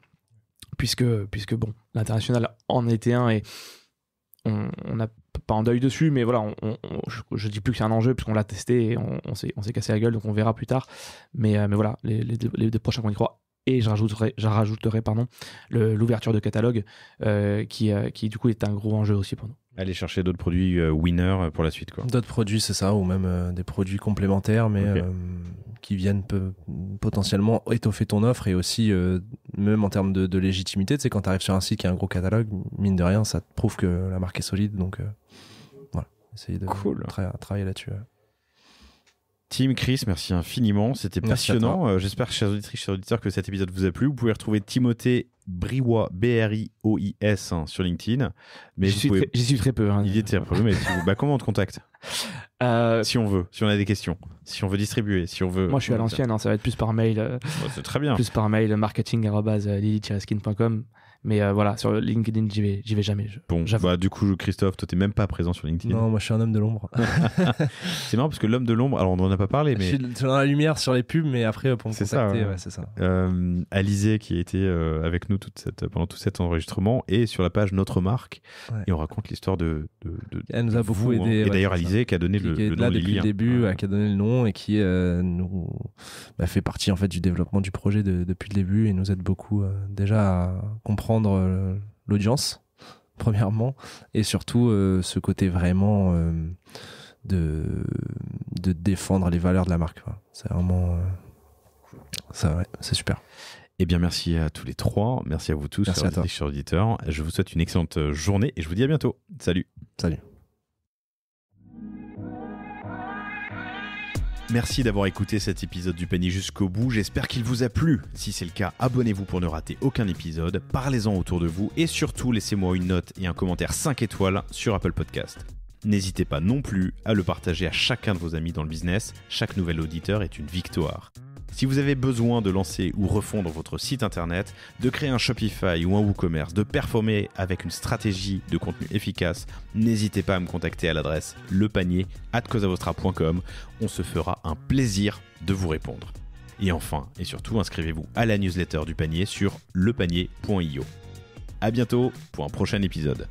B: puisque, puisque bon, l'international en était un et on n'a pas en deuil dessus, mais voilà, je, ne dis plus que c'est un enjeu puisqu'on l'a testé et on, on s'est cassé la gueule, donc on verra plus tard. Mais, euh, mais voilà, les, deux, les deux prochains qu'on y croit et je rajouterai, je rajouterai pardon, l'ouverture de catalogue euh, qui, euh, qui, du coup, est un gros enjeu aussi
C: pour nous. Aller chercher d'autres produits euh, winner pour la suite.
A: D'autres produits, c'est ça, ou même des produits complémentaires, mais qui viennent potentiellement étoffer ton offre et aussi, même en termes de, légitimité, tu quand tu arrives sur un site qui a un gros catalogue, mine de rien, ça te prouve que la marque
C: est solide. Donc, voilà, essayer de travailler là-dessus. Tim, Chris, merci infiniment. C'était passionnant. Euh, j'espère, chers auditeurs, que cet épisode vous a plu. Vous pouvez retrouver Timothée Briois B-R-I-O-I-S, hein, sur LinkedIn. Mais j'y, suis, très, peu. Hein. Il Il était un peu, mais bah, comment on te contacte euh, Si on veut, si on a des questions, si on veut distribuer, si on veut. Moi, je suis à l'ancienne, hein,
B: ça va être plus par mail. Euh, c'est très bien. Plus par mail, marketing-lily-skin.com mais euh, voilà, sur LinkedIn, j'y vais, vais jamais.
C: bon, bah, du coup, Christophe, toi, t'es même pas présent sur LinkedIn. Non, moi,
A: je suis un homme de l'ombre.
C: c'est marrant parce que l'homme de l'ombre, alors on en a pas parlé, mais. Je suis dans la lumière sur les pubs, mais après, pour me contacter, ça, c'est ça. Euh, Alizé, qui a été euh, avec nous toute cette, pendant tout cet enregistrement, est sur la page Notre marque, et on raconte l'histoire de, Elle nous a beaucoup vous, aidé. Hein. Et d'ailleurs, Alizé, qui a donné le, nom
A: début, qui a donné le nom et qui nous bah, fait partie en fait du développement du projet depuis le début et nous aide beaucoup déjà à comprendre euh, l'audience, premièrement, et surtout euh, ce côté vraiment euh, de, de défendre
C: les valeurs de la marque. C'est vraiment. ça, c'est super. et eh bien, merci à tous les trois. Merci à vous tous, merci chers auditeurs. Je vous souhaite une excellente journée et je vous dis à bientôt. Salut. Salut. Merci d'avoir écouté cet épisode du Penny jusqu'au bout. J'espère qu'il vous a plu. Si c'est le cas, abonnez-vous pour ne rater aucun épisode. Parlez-en autour de vous et surtout laissez-moi une note et un commentaire 5 étoiles sur Apple Podcast. N'hésitez pas non plus à le partager à chacun de vos amis dans le business. Chaque nouvel auditeur est une victoire. Si vous avez besoin de lancer ou refondre votre site internet, de créer un Shopify ou un WooCommerce, de performer avec une stratégie de contenu efficace, n'hésitez pas à me contacter à l'adresse lepanier@cosavostra.com. On se fera un plaisir de vous répondre. Et enfin, et surtout, inscrivez-vous à la newsletter du panier sur lepanier.io. À bientôt pour un prochain épisode.